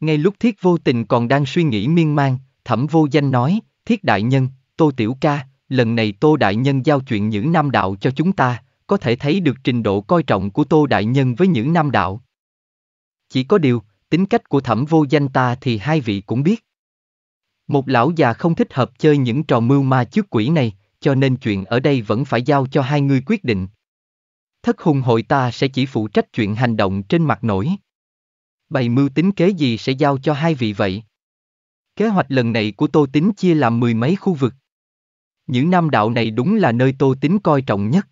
Ngay lúc Thiết Vô Tình còn đang suy nghĩ miên man, Thẩm Vô Danh nói, Thiết Đại Nhân, Tô Tiểu Ca, lần này Tô Đại Nhân giao chuyện những nam đạo cho chúng ta, có thể thấy được trình độ coi trọng của Tô Đại Nhân với những nam đạo. Chỉ có điều, tính cách của Thẩm Vô Danh ta thì hai vị cũng biết. Một lão già không thích hợp chơi những trò mưu ma trước quỷ này, cho nên chuyện ở đây vẫn phải giao cho hai người quyết định. Thất hùng hội ta sẽ chỉ phụ trách chuyện hành động trên mặt nổi. Bày mưu tính kế gì sẽ giao cho hai vị vậy? Kế hoạch lần này của Tô Tính chia làm mười mấy khu vực. Những nam đạo này đúng là nơi Tô Tính coi trọng nhất.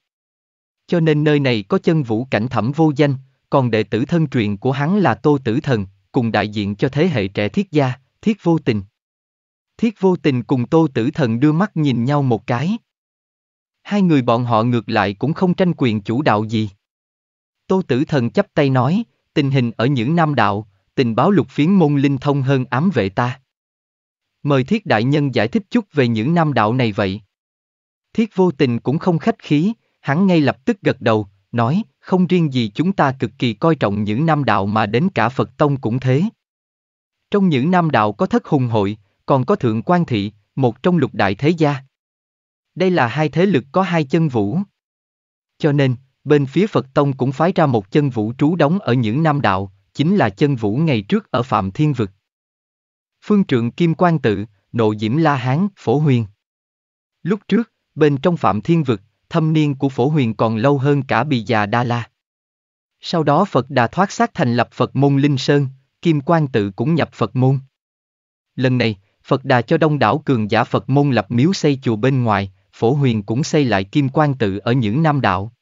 Cho nên nơi này có chân vũ cảnh thẩm vô danh, còn đệ tử thân truyền của hắn là Tô Tử Thần, cùng đại diện cho thế hệ trẻ thiết gia, thiết vô tình. Thiết vô tình cùng Tô Tử Thần đưa mắt nhìn nhau một cái. Hai người bọn họ ngược lại cũng không tranh quyền chủ đạo gì. Tô Tử Thần chấp tay nói, tình hình ở những nam đạo, tình báo lục phiến môn linh thông hơn ám vệ ta. Mời Thiết Đại Nhân giải thích chút về những nam đạo này vậy. Thiết vô tình cũng không khách khí, hắn ngay lập tức gật đầu, nói, không riêng gì chúng ta cực kỳ coi trọng những nam đạo mà đến cả Phật Tông cũng thế. Trong những nam đạo có thất hùng hội, còn có Thượng quan Thị, một trong lục đại thế gia. Đây là hai thế lực có hai chân vũ. Cho nên, bên phía Phật Tông cũng phái ra một chân vũ trú đóng ở những nam đạo, chính là chân vũ ngày trước ở Phạm Thiên Vực. Phương trượng Kim Quan Tự, Nộ Diễm La Hán, Phổ Huyền. Lúc trước, bên trong Phạm Thiên Vực, thâm niên của Phổ Huyền còn lâu hơn cả Bì Già Đa La. Sau đó Phật đã thoát xác thành lập Phật môn Linh Sơn, Kim Quan Tự cũng nhập Phật môn. Lần này, Phật Đà cho đông đảo cường giả Phật môn lập miếu xây chùa bên ngoài, Phổ Huyền cũng xây lại kim quan tự ở những nam đạo.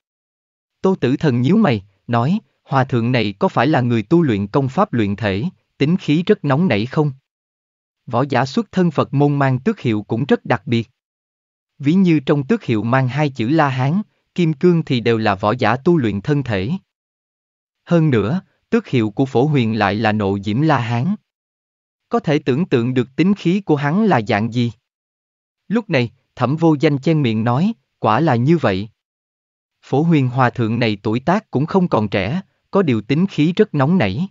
Tô Tử Thần nhíu mày, nói, hòa thượng này có phải là người tu luyện công pháp luyện thể, tính khí rất nóng nảy không? Võ giả xuất thân Phật môn mang tước hiệu cũng rất đặc biệt. Ví như trong tước hiệu mang hai chữ La Hán, Kim Cương thì đều là võ giả tu luyện thân thể. Hơn nữa, tước hiệu của Phổ Huyền lại là nộ diễm La Hán. Có thể tưởng tượng được tính khí của hắn là dạng gì. Lúc này, thẩm vô danh chen miệng nói, quả là như vậy. Phổ huyền hòa thượng này tuổi tác cũng không còn trẻ, có điều tính khí rất nóng nảy.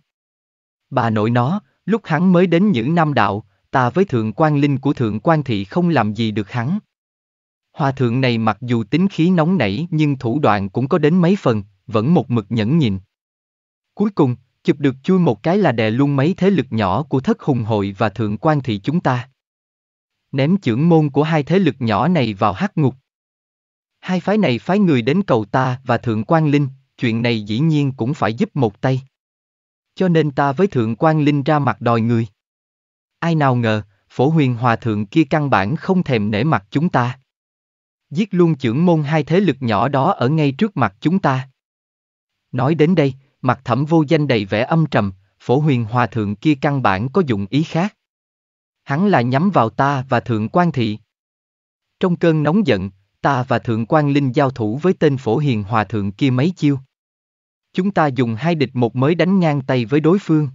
Bà nội nó, lúc hắn mới đến những nam đạo, ta với thượng quan linh của thượng quan thị không làm gì được hắn. Hòa thượng này mặc dù tính khí nóng nảy nhưng thủ đoạn cũng có đến mấy phần, vẫn một mực nhẫn nhịn. Cuối cùng, chụp được chui một cái là đè luôn mấy thế lực nhỏ của thất hùng hội và thượng quan thị chúng ta. Ném trưởng môn của hai thế lực nhỏ này vào hắc ngục. Hai phái này phái người đến cầu ta và thượng quan linh, chuyện này dĩ nhiên cũng phải giúp một tay. Cho nên ta với thượng quan linh ra mặt đòi người. Ai nào ngờ, phổ huyền hòa thượng kia căn bản không thèm nể mặt chúng ta. Giết luôn trưởng môn hai thế lực nhỏ đó ở ngay trước mặt chúng ta. Nói đến đây, mặt thẩm vô danh đầy vẻ âm trầm, phổ huyền hòa thượng kia căn bản có dụng ý khác. Hắn là nhắm vào ta và thượng quan thị. Trong cơn nóng giận, ta và thượng quan linh giao thủ với tên phổ huyền hòa thượng kia mấy chiêu. Chúng ta dùng hai địch một mới đánh ngang tay với đối phương.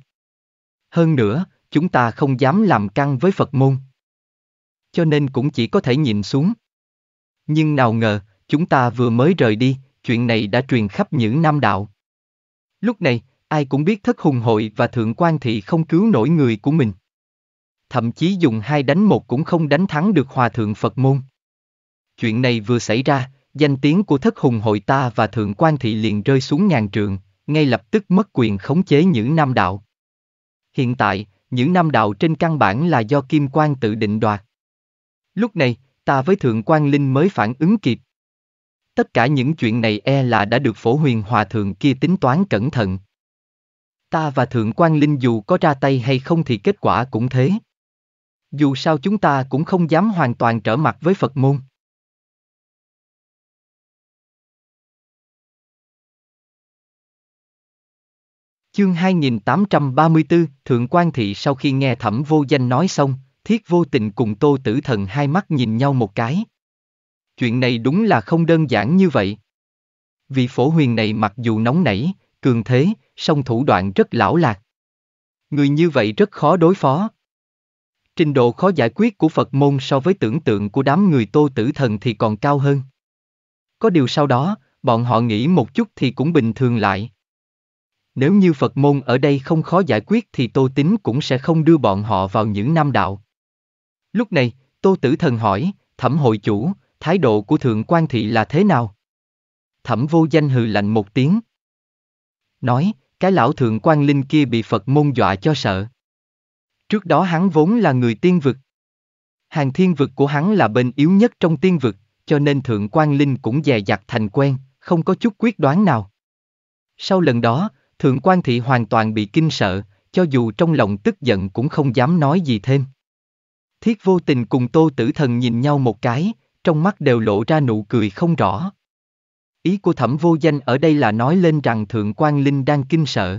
Hơn nữa, chúng ta không dám làm căng với Phật môn. Cho nên cũng chỉ có thể nhìn xuống. Nhưng nào ngờ, chúng ta vừa mới rời đi, chuyện này đã truyền khắp những nam đạo. Lúc này, ai cũng biết thất hùng hội và thượng quan thị không cứu nổi người của mình. Thậm chí dùng hai đánh một cũng không đánh thắng được hòa thượng Phật môn. Chuyện này vừa xảy ra, danh tiếng của thất hùng hội ta và thượng quan thị liền rơi xuống ngàn trường, ngay lập tức mất quyền khống chế những nam đạo. Hiện tại, những nam đạo trên căn bản là do Kim Quan tự định đoạt. Lúc này, ta với Thượng quan Linh mới phản ứng kịp, Tất cả những chuyện này e là đã được phổ huyền hòa thượng kia tính toán cẩn thận. Ta và thượng quan linh dù có ra tay hay không thì kết quả cũng thế. Dù sao chúng ta cũng không dám hoàn toàn trở mặt với Phật môn. Chương 2834, Thượng quan Thị sau khi nghe Thẩm Vô Danh nói xong, Thiết Vô Tình cùng Tô Tử Thần hai mắt nhìn nhau một cái. Chuyện này đúng là không đơn giản như vậy. Vị phổ huyền này mặc dù nóng nảy, cường thế, song thủ đoạn rất lão lạc. Người như vậy rất khó đối phó. Trình độ khó giải quyết của Phật môn so với tưởng tượng của đám người tô tử thần thì còn cao hơn. Có điều sau đó, bọn họ nghĩ một chút thì cũng bình thường lại. Nếu như Phật môn ở đây không khó giải quyết thì Tô Tính cũng sẽ không đưa bọn họ vào những nam đạo. Lúc này, Tô Tử Thần hỏi, thẩm hội chủ, thái độ của thượng quan thị là thế nào? Thẩm vô danh hừ lạnh một tiếng. Nói, cái lão thượng quan linh kia bị Phật môn dọa cho sợ. Trước đó hắn vốn là người tiên vực. Hàng thiên vực của hắn là bên yếu nhất trong tiên vực, cho nên thượng quan linh cũng dè dặt thành quen, không có chút quyết đoán nào. Sau lần đó, thượng quan thị hoàn toàn bị kinh sợ, cho dù trong lòng tức giận cũng không dám nói gì thêm. Thiết vô tình cùng tô tử thần nhìn nhau một cái, trong mắt đều lộ ra nụ cười không rõ. Ý của thẩm vô danh ở đây là nói lên rằng Thượng quan Linh đang kinh sợ.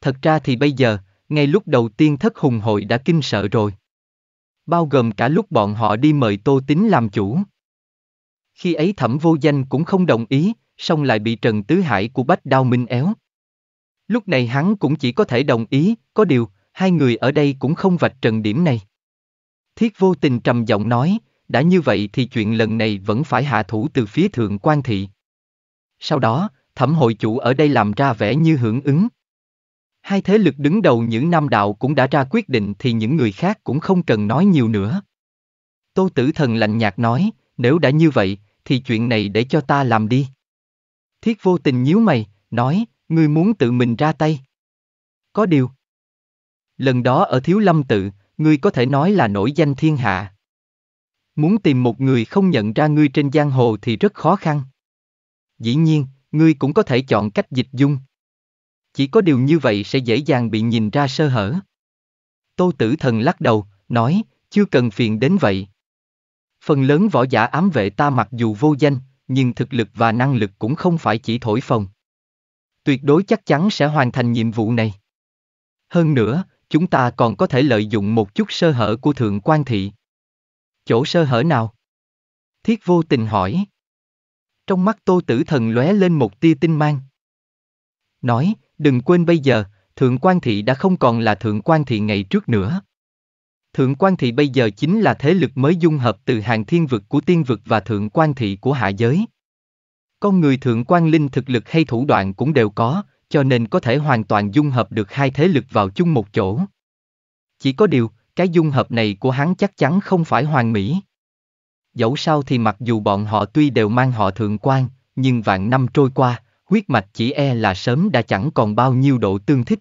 Thật ra thì bây giờ, ngay lúc đầu tiên thất hùng hội đã kinh sợ rồi. Bao gồm cả lúc bọn họ đi mời Tô Tính làm chủ. Khi ấy thẩm vô danh cũng không đồng ý, song lại bị Trần Tứ Hải của Bách Đao Minh éo. Lúc này hắn cũng chỉ có thể đồng ý, có điều, hai người ở đây cũng không vạch trần điểm này. Thiết vô tình trầm giọng nói, đã như vậy thì chuyện lần này vẫn phải hạ thủ từ phía thượng quan thị. Sau đó, thẩm hội chủ ở đây làm ra vẻ như hưởng ứng. Hai thế lực đứng đầu những nam đạo cũng đã ra quyết định thì những người khác cũng không cần nói nhiều nữa. Tô tử thần lạnh nhạt nói, nếu đã như vậy, thì chuyện này để cho ta làm đi. Thiết vô tình nhíu mày, nói, ngươi muốn tự mình ra tay. Có điều. Lần đó ở Thiếu Lâm Tự, ngươi có thể nói là nổi danh thiên hạ. Muốn tìm một người không nhận ra ngươi trên giang hồ thì rất khó khăn. Dĩ nhiên, ngươi cũng có thể chọn cách dịch dung. Chỉ có điều như vậy sẽ dễ dàng bị nhìn ra sơ hở. Tô tử thần lắc đầu, nói, chưa cần phiền đến vậy. Phần lớn võ giả ám vệ ta mặc dù vô danh, nhưng thực lực và năng lực cũng không phải chỉ thổi phồng. Tuyệt đối chắc chắn sẽ hoàn thành nhiệm vụ này. Hơn nữa, chúng ta còn có thể lợi dụng một chút sơ hở của thượng quan thị chỗ sơ hở nào? Thiết vô tình hỏi. Trong mắt tô tử thần lóe lên một tia tinh mang. Nói, đừng quên bây giờ, thượng quan thị đã không còn là thượng quan thị ngày trước nữa. Thượng quan thị bây giờ chính là thế lực mới dung hợp từ hàng thiên vực của tiên vực và thượng quan thị của hạ giới. Con người thượng quan linh thực lực hay thủ đoạn cũng đều có, cho nên có thể hoàn toàn dung hợp được hai thế lực vào chung một chỗ. Chỉ có điều, cái dung hợp này của hắn chắc chắn không phải hoàn mỹ. Dẫu sao thì mặc dù bọn họ tuy đều mang họ thượng quan, nhưng vạn năm trôi qua, huyết mạch chỉ e là sớm đã chẳng còn bao nhiêu độ tương thích.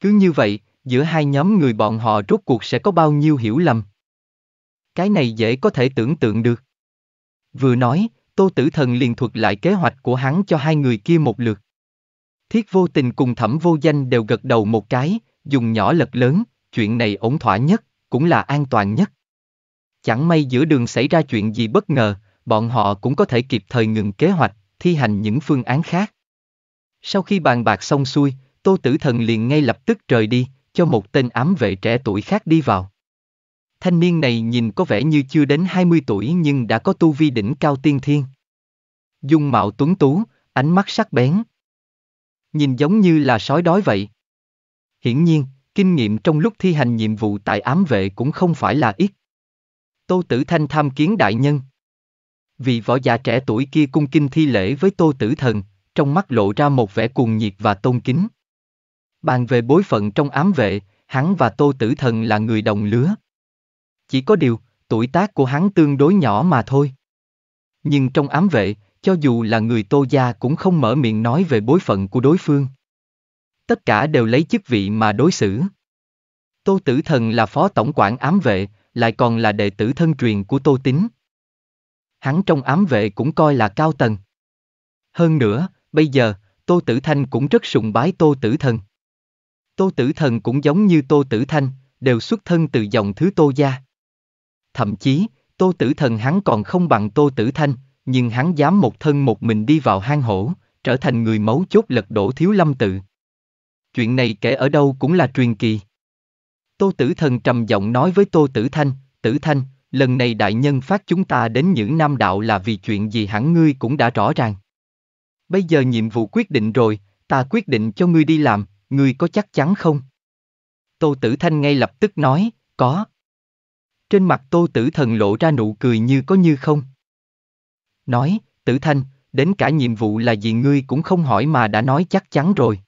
Cứ như vậy, giữa hai nhóm người bọn họ rốt cuộc sẽ có bao nhiêu hiểu lầm. Cái này dễ có thể tưởng tượng được. Vừa nói, Tô Tử Thần liền thuật lại kế hoạch của hắn cho hai người kia một lượt. Thiết vô tình cùng thẩm vô danh đều gật đầu một cái, dùng nhỏ lật lớn, chuyện này ổn thỏa nhất, cũng là an toàn nhất. Chẳng may giữa đường xảy ra chuyện gì bất ngờ, bọn họ cũng có thể kịp thời ngừng kế hoạch, thi hành những phương án khác. Sau khi bàn bạc xong xuôi, Tô Tử Thần liền ngay lập tức rời đi, cho một tên ám vệ trẻ tuổi khác đi vào. Thanh niên này nhìn có vẻ như chưa đến 20 tuổi nhưng đã có tu vi đỉnh cao tiên thiên. Dung mạo tuấn tú, ánh mắt sắc bén. Nhìn giống như là sói đói vậy. Hiển nhiên, Kinh nghiệm trong lúc thi hành nhiệm vụ tại ám vệ cũng không phải là ít. Tô Tử Thanh tham kiến đại nhân. Vị võ giả trẻ tuổi kia cung kinh thi lễ với Tô Tử Thần, trong mắt lộ ra một vẻ cuồng nhiệt và tôn kính. Bàn về bối phận trong ám vệ, hắn và Tô Tử Thần là người đồng lứa. Chỉ có điều, tuổi tác của hắn tương đối nhỏ mà thôi. Nhưng trong ám vệ, cho dù là người Tô Gia cũng không mở miệng nói về bối phận của đối phương tất cả đều lấy chức vị mà đối xử. Tô Tử Thần là phó tổng quản ám vệ, lại còn là đệ tử thân truyền của Tô Tín. Hắn trong ám vệ cũng coi là cao tầng. Hơn nữa, bây giờ, Tô Tử Thanh cũng rất sùng bái Tô Tử Thần. Tô Tử Thần cũng giống như Tô Tử Thanh, đều xuất thân từ dòng thứ Tô gia. Thậm chí, Tô Tử Thần hắn còn không bằng Tô Tử Thanh, nhưng hắn dám một thân một mình đi vào hang hổ, trở thành người máu chốt lật đổ thiếu lâm tự chuyện này kể ở đâu cũng là truyền kỳ. Tô Tử Thần trầm giọng nói với Tô Tử Thanh, Tử Thanh, lần này đại nhân phát chúng ta đến những nam đạo là vì chuyện gì hẳn ngươi cũng đã rõ ràng. Bây giờ nhiệm vụ quyết định rồi, ta quyết định cho ngươi đi làm, ngươi có chắc chắn không? Tô Tử Thanh ngay lập tức nói, có. Trên mặt Tô Tử Thần lộ ra nụ cười như có như không. Nói, Tử Thanh, đến cả nhiệm vụ là gì ngươi cũng không hỏi mà đã nói chắc chắn rồi.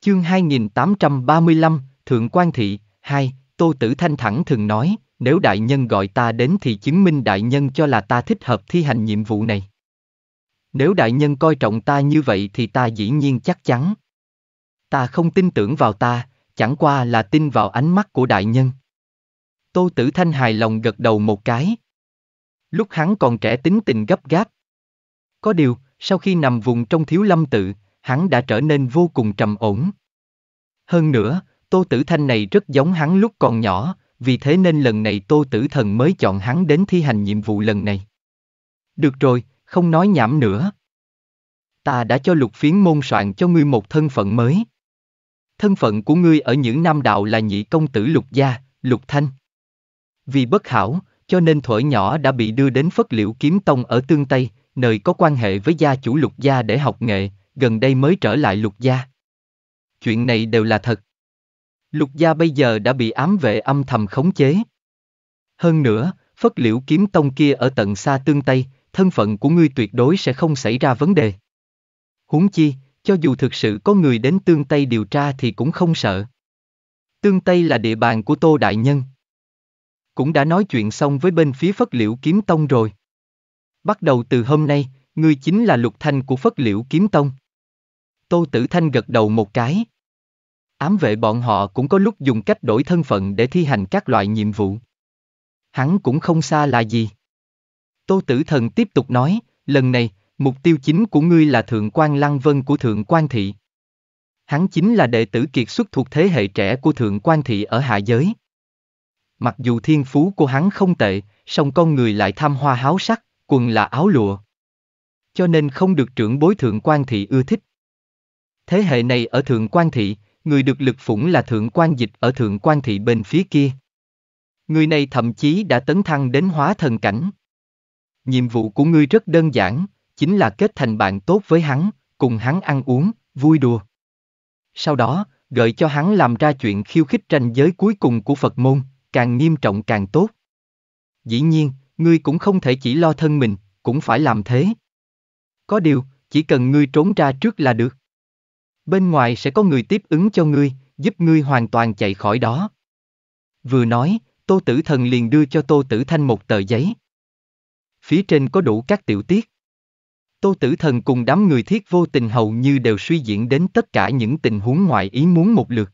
Chương 2835, Thượng quan Thị, 2, Tô Tử Thanh thẳng thường nói, nếu đại nhân gọi ta đến thì chứng minh đại nhân cho là ta thích hợp thi hành nhiệm vụ này. Nếu đại nhân coi trọng ta như vậy thì ta dĩ nhiên chắc chắn. Ta không tin tưởng vào ta, chẳng qua là tin vào ánh mắt của đại nhân. Tô Tử Thanh hài lòng gật đầu một cái. Lúc hắn còn trẻ tính tình gấp gáp. Có điều, sau khi nằm vùng trong thiếu lâm tự, hắn đã trở nên vô cùng trầm ổn. Hơn nữa, Tô Tử Thanh này rất giống hắn lúc còn nhỏ, vì thế nên lần này Tô Tử Thần mới chọn hắn đến thi hành nhiệm vụ lần này. Được rồi, không nói nhảm nữa. Ta đã cho lục phiến môn soạn cho ngươi một thân phận mới. Thân phận của ngươi ở những nam đạo là nhị công tử lục gia, lục thanh. Vì bất hảo, cho nên thuở nhỏ đã bị đưa đến Phất liệu Kiếm Tông ở Tương Tây, nơi có quan hệ với gia chủ lục gia để học nghệ, gần đây mới trở lại lục gia. Chuyện này đều là thật. Lục gia bây giờ đã bị ám vệ âm thầm khống chế. Hơn nữa, phất liễu kiếm tông kia ở tận xa tương Tây, thân phận của ngươi tuyệt đối sẽ không xảy ra vấn đề. Huống chi, cho dù thực sự có người đến tương Tây điều tra thì cũng không sợ. Tương Tây là địa bàn của Tô Đại Nhân. Cũng đã nói chuyện xong với bên phía Phất Liễu Kiếm Tông rồi. Bắt đầu từ hôm nay, ngươi chính là lục thanh của Phất Liễu Kiếm Tông. Tô Tử Thanh gật đầu một cái. Ám vệ bọn họ cũng có lúc dùng cách đổi thân phận để thi hành các loại nhiệm vụ. Hắn cũng không xa là gì. Tô Tử Thần tiếp tục nói, lần này, mục tiêu chính của ngươi là Thượng quan Lăng Vân của Thượng quan Thị. Hắn chính là đệ tử kiệt xuất thuộc thế hệ trẻ của Thượng quan Thị ở hạ giới. Mặc dù thiên phú của hắn không tệ, song con người lại tham hoa háo sắc, quần là áo lụa. Cho nên không được trưởng bối Thượng quan Thị ưa thích. Thế hệ này ở Thượng quan Thị, người được lực phủng là Thượng quan Dịch ở Thượng quan Thị bên phía kia. Người này thậm chí đã tấn thăng đến hóa thần cảnh. Nhiệm vụ của ngươi rất đơn giản, chính là kết thành bạn tốt với hắn, cùng hắn ăn uống, vui đùa. Sau đó, gợi cho hắn làm ra chuyện khiêu khích tranh giới cuối cùng của Phật môn, càng nghiêm trọng càng tốt. Dĩ nhiên, ngươi cũng không thể chỉ lo thân mình, cũng phải làm thế. Có điều, chỉ cần ngươi trốn ra trước là được. Bên ngoài sẽ có người tiếp ứng cho ngươi, giúp ngươi hoàn toàn chạy khỏi đó. Vừa nói, Tô Tử Thần liền đưa cho Tô Tử Thanh một tờ giấy. Phía trên có đủ các tiểu tiết. Tô Tử Thần cùng đám người thiết vô tình hầu như đều suy diễn đến tất cả những tình huống ngoại ý muốn một lượt.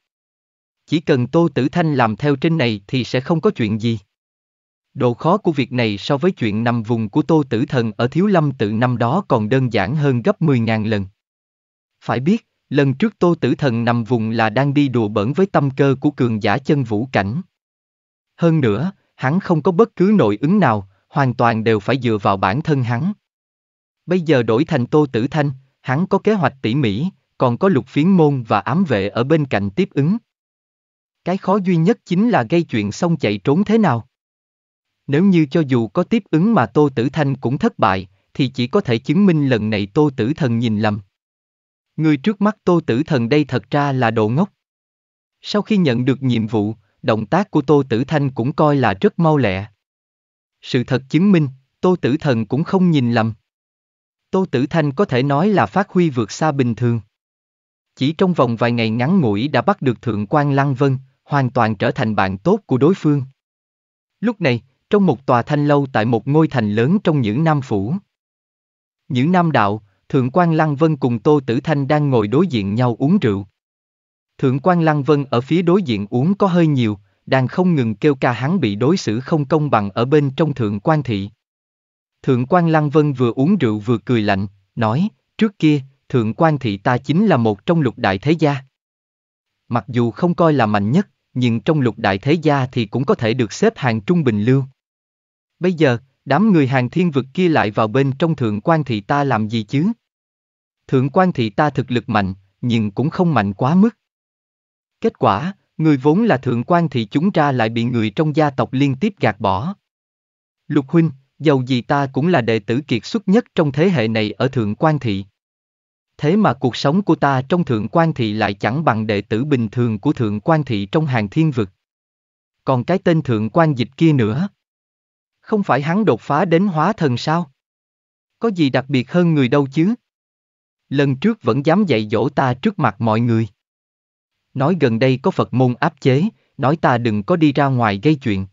Chỉ cần Tô Tử Thanh làm theo trên này thì sẽ không có chuyện gì. Độ khó của việc này so với chuyện nằm vùng của Tô Tử Thần ở Thiếu Lâm tự năm đó còn đơn giản hơn gấp 10.000 lần. Phải biết, lần trước tô tử thần nằm vùng là đang đi đùa bỡn với tâm cơ của cường giả chân vũ cảnh. Hơn nữa, hắn không có bất cứ nội ứng nào, hoàn toàn đều phải dựa vào bản thân hắn. Bây giờ đổi thành tô tử thanh, hắn có kế hoạch tỉ mỉ, còn có lục phiến môn và ám vệ ở bên cạnh tiếp ứng. Cái khó duy nhất chính là gây chuyện xong chạy trốn thế nào. Nếu như cho dù có tiếp ứng mà Tô Tử Thanh cũng thất bại, thì chỉ có thể chứng minh lần này Tô Tử Thần nhìn lầm. Người trước mắt Tô Tử Thần đây thật ra là độ ngốc. Sau khi nhận được nhiệm vụ, động tác của Tô Tử Thanh cũng coi là rất mau lẹ. Sự thật chứng minh, Tô Tử Thần cũng không nhìn lầm. Tô Tử Thanh có thể nói là phát huy vượt xa bình thường. Chỉ trong vòng vài ngày ngắn ngủi đã bắt được Thượng quan Lăng Vân, hoàn toàn trở thành bạn tốt của đối phương. Lúc này, trong một tòa thanh lâu tại một ngôi thành lớn trong những nam phủ. Những nam đạo, Thượng quan Lăng Vân cùng Tô Tử Thanh đang ngồi đối diện nhau uống rượu. Thượng quan Lăng Vân ở phía đối diện uống có hơi nhiều, đang không ngừng kêu ca hắn bị đối xử không công bằng ở bên trong thượng quan thị. Thượng quan Lăng Vân vừa uống rượu vừa cười lạnh, nói, trước kia, thượng quan thị ta chính là một trong lục đại thế gia. Mặc dù không coi là mạnh nhất, nhưng trong lục đại thế gia thì cũng có thể được xếp hàng trung bình lưu. Bây giờ, đám người hàng thiên vực kia lại vào bên trong thượng quan thị ta làm gì chứ? Thượng quan thị ta thực lực mạnh, nhưng cũng không mạnh quá mức. Kết quả, người vốn là thượng quan thị chúng ra lại bị người trong gia tộc liên tiếp gạt bỏ. Lục huynh, dầu gì ta cũng là đệ tử kiệt xuất nhất trong thế hệ này ở thượng quan thị. Thế mà cuộc sống của ta trong thượng quan thị lại chẳng bằng đệ tử bình thường của thượng quan thị trong hàng thiên vực. Còn cái tên thượng quan dịch kia nữa. Không phải hắn đột phá đến hóa thần sao? Có gì đặc biệt hơn người đâu chứ? Lần trước vẫn dám dạy dỗ ta trước mặt mọi người. Nói gần đây có Phật môn áp chế, nói ta đừng có đi ra ngoài gây chuyện.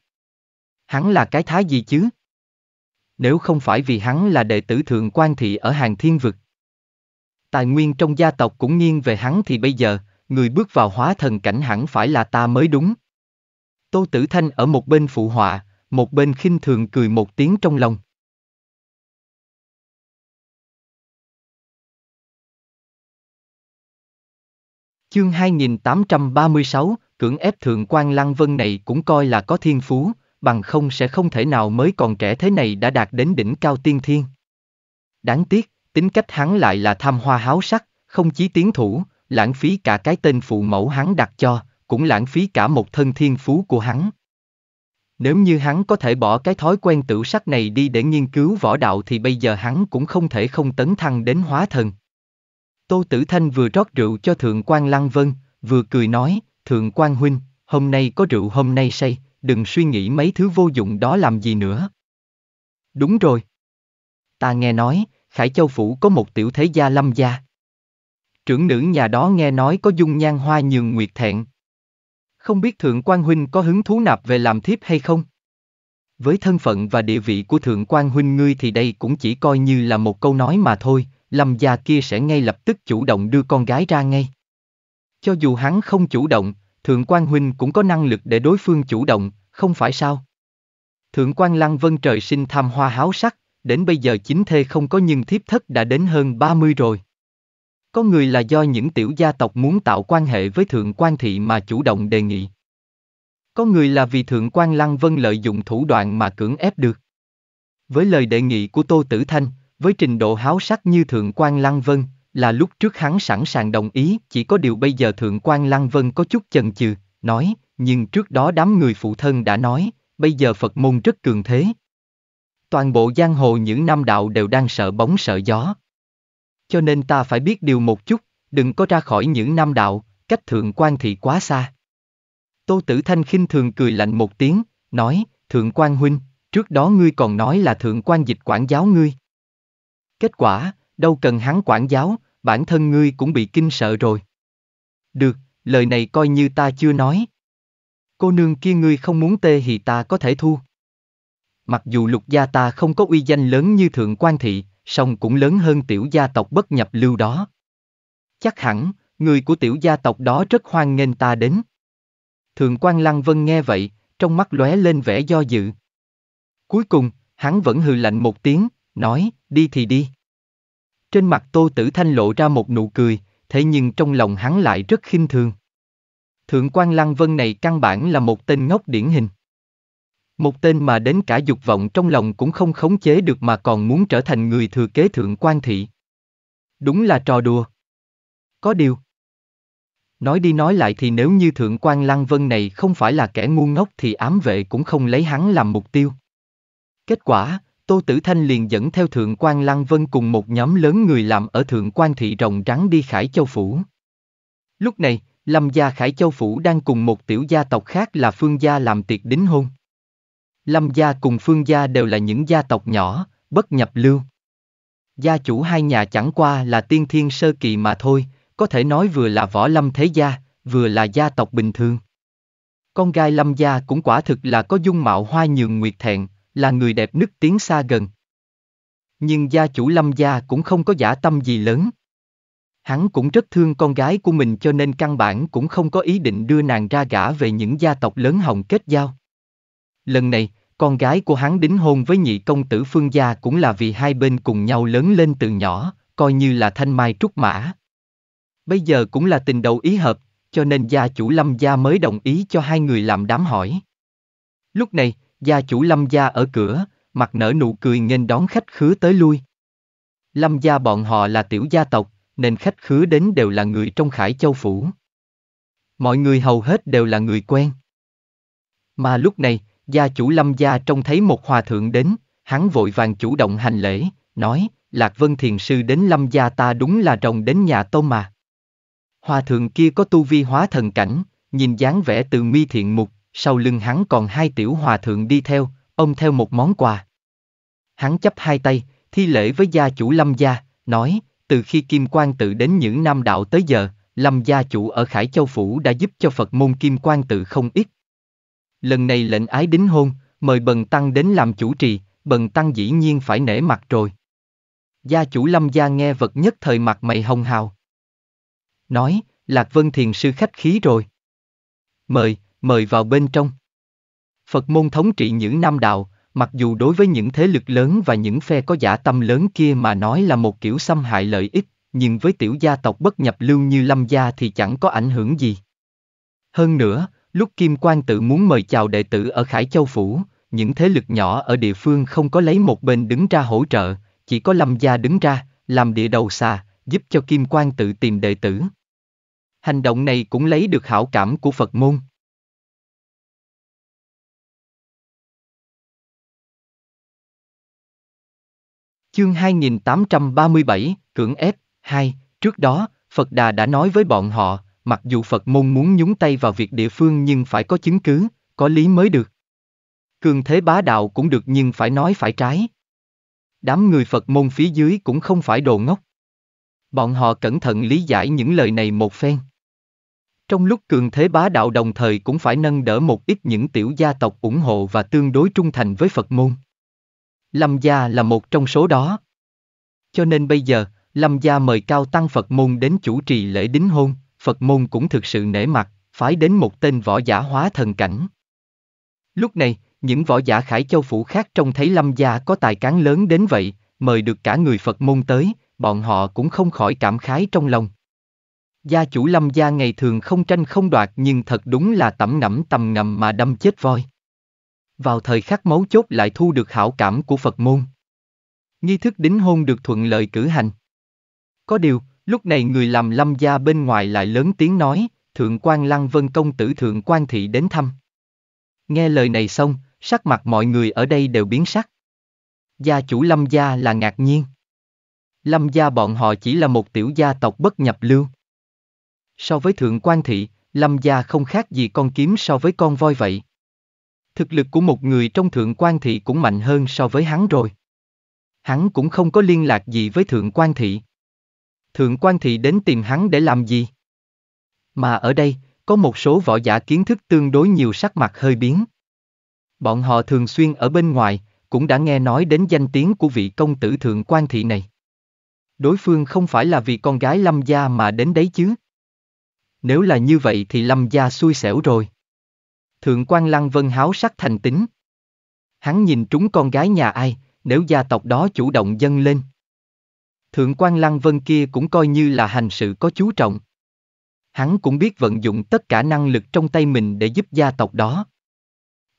Hắn là cái thái gì chứ? Nếu không phải vì hắn là đệ tử thượng quan thị ở hàng thiên vực. Tài nguyên trong gia tộc cũng nghiêng về hắn thì bây giờ, người bước vào hóa thần cảnh hẳn phải là ta mới đúng. Tô Tử Thanh ở một bên phụ họa, một bên khinh thường cười một tiếng trong lòng. Chương 2836, cưỡng ép thượng quan Lăng Vân này cũng coi là có thiên phú, bằng không sẽ không thể nào mới còn trẻ thế này đã đạt đến đỉnh cao tiên thiên. Đáng tiếc, tính cách hắn lại là tham hoa háo sắc, không chí tiến thủ, lãng phí cả cái tên phụ mẫu hắn đặt cho, cũng lãng phí cả một thân thiên phú của hắn. Nếu như hắn có thể bỏ cái thói quen tử sắc này đi để nghiên cứu võ đạo thì bây giờ hắn cũng không thể không tấn thăng đến hóa thần. Tô Tử Thanh vừa rót rượu cho Thượng quan Lăng Vân, vừa cười nói, Thượng quan Huynh, hôm nay có rượu hôm nay say, đừng suy nghĩ mấy thứ vô dụng đó làm gì nữa. Đúng rồi. Ta nghe nói, Khải Châu Phủ có một tiểu thế gia lâm gia. Trưởng nữ nhà đó nghe nói có dung nhan hoa nhường nguyệt thẹn, không biết Thượng quan Huynh có hứng thú nạp về làm thiếp hay không? Với thân phận và địa vị của Thượng quan Huynh ngươi thì đây cũng chỉ coi như là một câu nói mà thôi, Lâm gia kia sẽ ngay lập tức chủ động đưa con gái ra ngay. Cho dù hắn không chủ động, Thượng quan Huynh cũng có năng lực để đối phương chủ động, không phải sao? Thượng quan Lăng Vân trời sinh tham hoa háo sắc, đến bây giờ chính thê không có nhưng thiếp thất đã đến hơn 30 rồi. Có người là do những tiểu gia tộc muốn tạo quan hệ với thượng quan thị mà chủ động đề nghị. Có người là vì thượng quan Lăng Vân lợi dụng thủ đoạn mà cưỡng ép được. Với lời đề nghị của Tô Tử Thanh, với trình độ háo sắc như thượng quan Lăng Vân, là lúc trước hắn sẵn sàng đồng ý, chỉ có điều bây giờ thượng quan Lăng Vân có chút chần chừ, nói, nhưng trước đó đám người phụ thân đã nói, bây giờ Phật môn rất cường thế. Toàn bộ giang hồ những nam đạo đều đang sợ bóng sợ gió, cho nên ta phải biết điều một chút, đừng có ra khỏi những nam đạo, cách thượng quan thị quá xa. Tô Tử Thanh khinh thường cười lạnh một tiếng, nói, thượng quan huynh, trước đó ngươi còn nói là thượng quan dịch quản giáo ngươi. Kết quả, đâu cần hắn quản giáo, bản thân ngươi cũng bị kinh sợ rồi. Được, lời này coi như ta chưa nói. Cô nương kia ngươi không muốn tê thì ta có thể thu. Mặc dù lục gia ta không có uy danh lớn như thượng quan thị, song cũng lớn hơn tiểu gia tộc bất nhập lưu đó. Chắc hẳn, người của tiểu gia tộc đó rất hoan nghênh ta đến. Thượng quan Lăng Vân nghe vậy, trong mắt lóe lên vẻ do dự. Cuối cùng, hắn vẫn hừ lạnh một tiếng, nói, đi thì đi. Trên mặt Tô Tử Thanh lộ ra một nụ cười, thế nhưng trong lòng hắn lại rất khinh thường. Thượng quan Lăng Vân này căn bản là một tên ngốc điển hình. Một tên mà đến cả dục vọng trong lòng cũng không khống chế được mà còn muốn trở thành người thừa kế thượng quan thị. Đúng là trò đùa. Có điều. Nói đi nói lại thì nếu như thượng quan Lăng Vân này không phải là kẻ ngu ngốc thì ám vệ cũng không lấy hắn làm mục tiêu. Kết quả, Tô Tử Thanh liền dẫn theo thượng quan Lăng Vân cùng một nhóm lớn người làm ở thượng quan thị rồng rắn đi Khải Châu Phủ. Lúc này, Lâm gia Khải Châu Phủ đang cùng một tiểu gia tộc khác là Phương gia làm tiệc đính hôn. Lâm gia cùng Phương gia đều là những gia tộc nhỏ, bất nhập lưu. Gia chủ hai nhà chẳng qua là tiên thiên sơ kỳ mà thôi, có thể nói vừa là võ lâm thế gia, vừa là gia tộc bình thường. Con gái lâm gia cũng quả thực là có dung mạo hoa nhường nguyệt thẹn, là người đẹp nức tiếng xa gần. Nhưng gia chủ lâm gia cũng không có giả tâm gì lớn. Hắn cũng rất thương con gái của mình cho nên căn bản cũng không có ý định đưa nàng ra gả về những gia tộc lớn hồng kết giao. Lần này, con gái của hắn đính hôn với nhị công tử Phương Gia cũng là vì hai bên cùng nhau lớn lên từ nhỏ, coi như là thanh mai trúc mã. Bây giờ cũng là tình đầu ý hợp, cho nên gia chủ Lâm Gia mới đồng ý cho hai người làm đám hỏi. Lúc này, gia chủ Lâm Gia ở cửa, mặt nở nụ cười nghênh đón khách khứa tới lui. Lâm Gia bọn họ là tiểu gia tộc, nên khách khứa đến đều là người trong Khải Châu Phủ. Mọi người hầu hết đều là người quen. Mà lúc này, gia chủ lâm gia trông thấy một hòa thượng đến, hắn vội vàng chủ động hành lễ, nói, Lạc Vân Thiền Sư đến lâm gia ta đúng là rồng đến nhà tôm mà. Hòa thượng kia có tu vi hóa thần cảnh, nhìn dáng vẻ từ mi thiện mục, sau lưng hắn còn hai tiểu hòa thượng đi theo, ông theo một món quà. Hắn chấp hai tay, thi lễ với gia chủ lâm gia, nói, từ khi Kim Quang Tự đến những nam đạo tới giờ, lâm gia chủ ở Khải Châu Phủ đã giúp cho Phật môn Kim Quang Tự không ít, lần này lệnh ái đính hôn, mời Bần Tăng đến làm chủ trì, Bần Tăng dĩ nhiên phải nể mặt rồi. Gia chủ Lâm Gia nghe vật nhất thời mặt mày hồng hào. Nói, Lạc Vân Thiền Sư khách khí rồi. Mời, mời vào bên trong. Phật môn thống trị những nam đạo, mặc dù đối với những thế lực lớn và những phe có giả tâm lớn kia mà nói là một kiểu xâm hại lợi ích, nhưng với tiểu gia tộc bất nhập lưu như Lâm Gia thì chẳng có ảnh hưởng gì. Hơn nữa, Lúc Kim Quang tự muốn mời chào đệ tử ở Khải Châu Phủ, những thế lực nhỏ ở địa phương không có lấy một bên đứng ra hỗ trợ, chỉ có Lâm Gia đứng ra, làm địa đầu xà, giúp cho Kim Quang tự tìm đệ tử. Hành động này cũng lấy được hảo cảm của Phật môn. Chương 2837, Cưỡng ép, 2, trước đó, Phật Đà đã nói với bọn họ, mặc dù Phật môn muốn nhúng tay vào việc địa phương nhưng phải có chứng cứ, có lý mới được. Cường thế bá đạo cũng được nhưng phải nói phải trái. Đám người Phật môn phía dưới cũng không phải đồ ngốc. Bọn họ cẩn thận lý giải những lời này một phen. Trong lúc cường thế bá đạo đồng thời cũng phải nâng đỡ một ít những tiểu gia tộc ủng hộ và tương đối trung thành với Phật môn. Lâm gia là một trong số đó. Cho nên bây giờ, Lâm gia mời Cao Tăng Phật môn đến chủ trì lễ đính hôn. Phật môn cũng thực sự nể mặt, phái đến một tên võ giả hóa thần cảnh. Lúc này, những võ giả Khải Châu Phủ khác trông thấy Lâm Gia có tài cán lớn đến vậy, mời được cả người Phật môn tới, bọn họ cũng không khỏi cảm khái trong lòng. Gia chủ Lâm Gia ngày thường không tranh không đoạt nhưng thật đúng là tẩm ngẫm tầm ngầm mà đâm chết voi. Vào thời khắc mấu chốt lại thu được hảo cảm của Phật môn. Nghi thức đính hôn được thuận lợi cử hành. Có điều, Lúc này người làm lâm gia bên ngoài lại lớn tiếng nói, Thượng quan Lăng Vân Công tử Thượng quan Thị đến thăm. Nghe lời này xong, sắc mặt mọi người ở đây đều biến sắc. Gia chủ lâm gia là ngạc nhiên. Lâm gia bọn họ chỉ là một tiểu gia tộc bất nhập lưu. So với Thượng quan Thị, lâm gia không khác gì con kiếm so với con voi vậy. Thực lực của một người trong Thượng quan Thị cũng mạnh hơn so với hắn rồi. Hắn cũng không có liên lạc gì với Thượng quan Thị. Thượng quan thị đến tìm hắn để làm gì? Mà ở đây, có một số võ giả kiến thức tương đối nhiều sắc mặt hơi biến. Bọn họ thường xuyên ở bên ngoài, cũng đã nghe nói đến danh tiếng của vị công tử thượng quan thị này. Đối phương không phải là vì con gái Lâm Gia mà đến đấy chứ. Nếu là như vậy thì Lâm Gia xui xẻo rồi. Thượng quan Lăng Vân háo sắc thành tính. Hắn nhìn trúng con gái nhà ai, nếu gia tộc đó chủ động dâng lên. Thượng quan Lăng Vân kia cũng coi như là hành sự có chú trọng. Hắn cũng biết vận dụng tất cả năng lực trong tay mình để giúp gia tộc đó.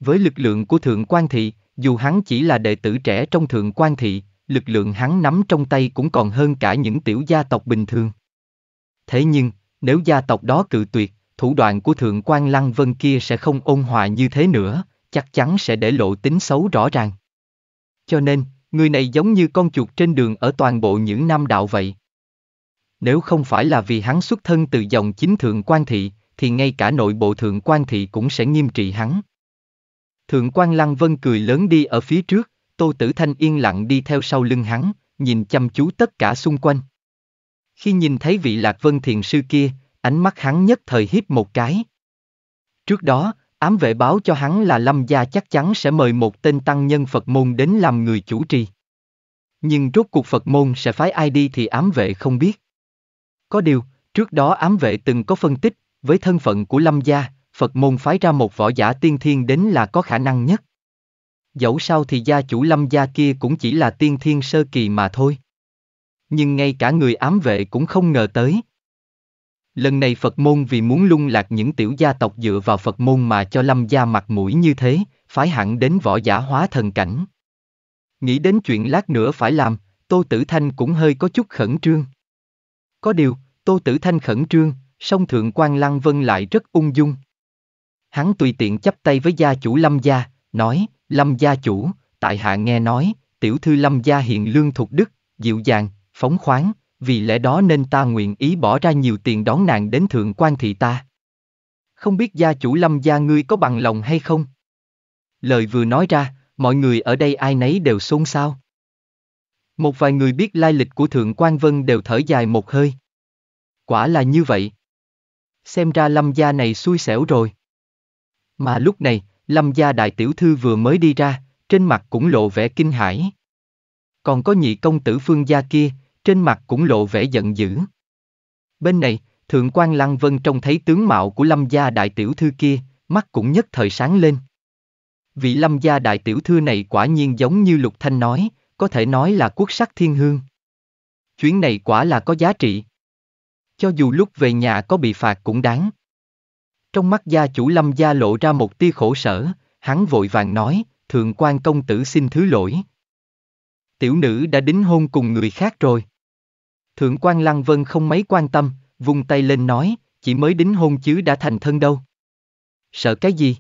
Với lực lượng của Thượng quan Thị, dù hắn chỉ là đệ tử trẻ trong Thượng quan Thị, lực lượng hắn nắm trong tay cũng còn hơn cả những tiểu gia tộc bình thường. Thế nhưng, nếu gia tộc đó cự tuyệt, thủ đoạn của Thượng quan Lăng Vân kia sẽ không ôn hòa như thế nữa, chắc chắn sẽ để lộ tính xấu rõ ràng. Cho nên, Người này giống như con chuột trên đường ở toàn bộ những nam đạo vậy. Nếu không phải là vì hắn xuất thân từ dòng chính thượng quan thị, thì ngay cả nội bộ thượng quan thị cũng sẽ nghiêm trị hắn. Thượng quan Lăng Vân cười lớn đi ở phía trước, Tô Tử Thanh yên lặng đi theo sau lưng hắn, nhìn chăm chú tất cả xung quanh. Khi nhìn thấy vị Lạc Vân Thiền Sư kia, ánh mắt hắn nhất thời híp một cái. Trước đó, Ám vệ báo cho hắn là Lâm Gia chắc chắn sẽ mời một tên tăng nhân Phật môn đến làm người chủ trì. Nhưng rốt cuộc Phật môn sẽ phái ai đi thì ám vệ không biết. Có điều, trước đó ám vệ từng có phân tích, với thân phận của Lâm Gia, Phật môn phái ra một võ giả tiên thiên đến là có khả năng nhất. Dẫu sao thì gia chủ Lâm Gia kia cũng chỉ là tiên thiên sơ kỳ mà thôi. Nhưng ngay cả người ám vệ cũng không ngờ tới, Lần này Phật môn vì muốn lung lạc những tiểu gia tộc dựa vào Phật môn mà cho lâm gia mặt mũi như thế, phái hẳn đến võ giả hóa thần cảnh. Nghĩ đến chuyện lát nữa phải làm, Tô Tử Thanh cũng hơi có chút khẩn trương. Có điều, Tô Tử Thanh khẩn trương, song Thượng quan Lăng Vân lại rất ung dung. Hắn tùy tiện chấp tay với gia chủ Lâm Gia, nói, Lâm Gia chủ, tại hạ nghe nói, tiểu thư Lâm Gia hiện lương thuộc đức, dịu dàng, phóng khoáng, vì lẽ đó nên ta nguyện ý bỏ ra nhiều tiền đón nàng đến thượng quan thị ta. Không biết gia chủ lâm gia ngươi có bằng lòng hay không? Lời vừa nói ra, mọi người ở đây ai nấy đều xôn xao. Một vài người biết lai lịch của Thượng quan Vân đều thở dài một hơi. Quả là như vậy. Xem ra lâm gia này xui xẻo rồi. Mà lúc này, lâm gia đại tiểu thư vừa mới đi ra, trên mặt cũng lộ vẻ kinh hãi. Còn có nhị công tử phương gia kia, trên mặt cũng lộ vẻ giận dữ. Bên này, Thượng quan Lăng Vân trông thấy tướng mạo của Lâm gia đại tiểu thư kia, mắt cũng nhất thời sáng lên. Vị Lâm gia đại tiểu thư này quả nhiên giống như Lục Thanh nói, có thể nói là quốc sắc thiên hương. Chuyến này quả là có giá trị. Cho dù lúc về nhà có bị phạt cũng đáng. Trong mắt gia chủ Lâm gia lộ ra một tia khổ sở, hắn vội vàng nói, Thượng quan công tử xin thứ lỗi. Tiểu nữ đã đính hôn cùng người khác rồi. Thượng quan Lăng Vân không mấy quan tâm, vung tay lên nói, chỉ mới đính hôn chứ đã thành thân đâu. Sợ cái gì?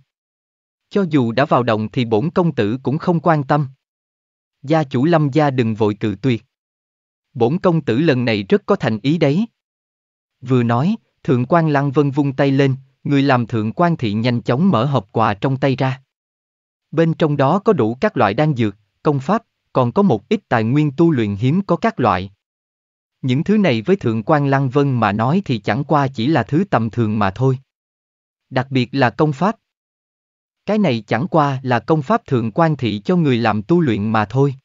Cho dù đã vào động thì bổn công tử cũng không quan tâm. Gia chủ lâm gia đừng vội cự tuyệt. Bổn công tử lần này rất có thành ý đấy. Vừa nói, thượng quan Lăng Vân vung tay lên, người làm thượng quan thị nhanh chóng mở hộp quà trong tay ra. Bên trong đó có đủ các loại đan dược, công pháp, còn có một ít tài nguyên tu luyện hiếm có các loại, những thứ này với Thượng quan Lăng Vân mà nói thì chẳng qua chỉ là thứ tầm thường mà thôi. Đặc biệt là công pháp. Cái này chẳng qua là công pháp Thượng quan Thị cho người làm tu luyện mà thôi.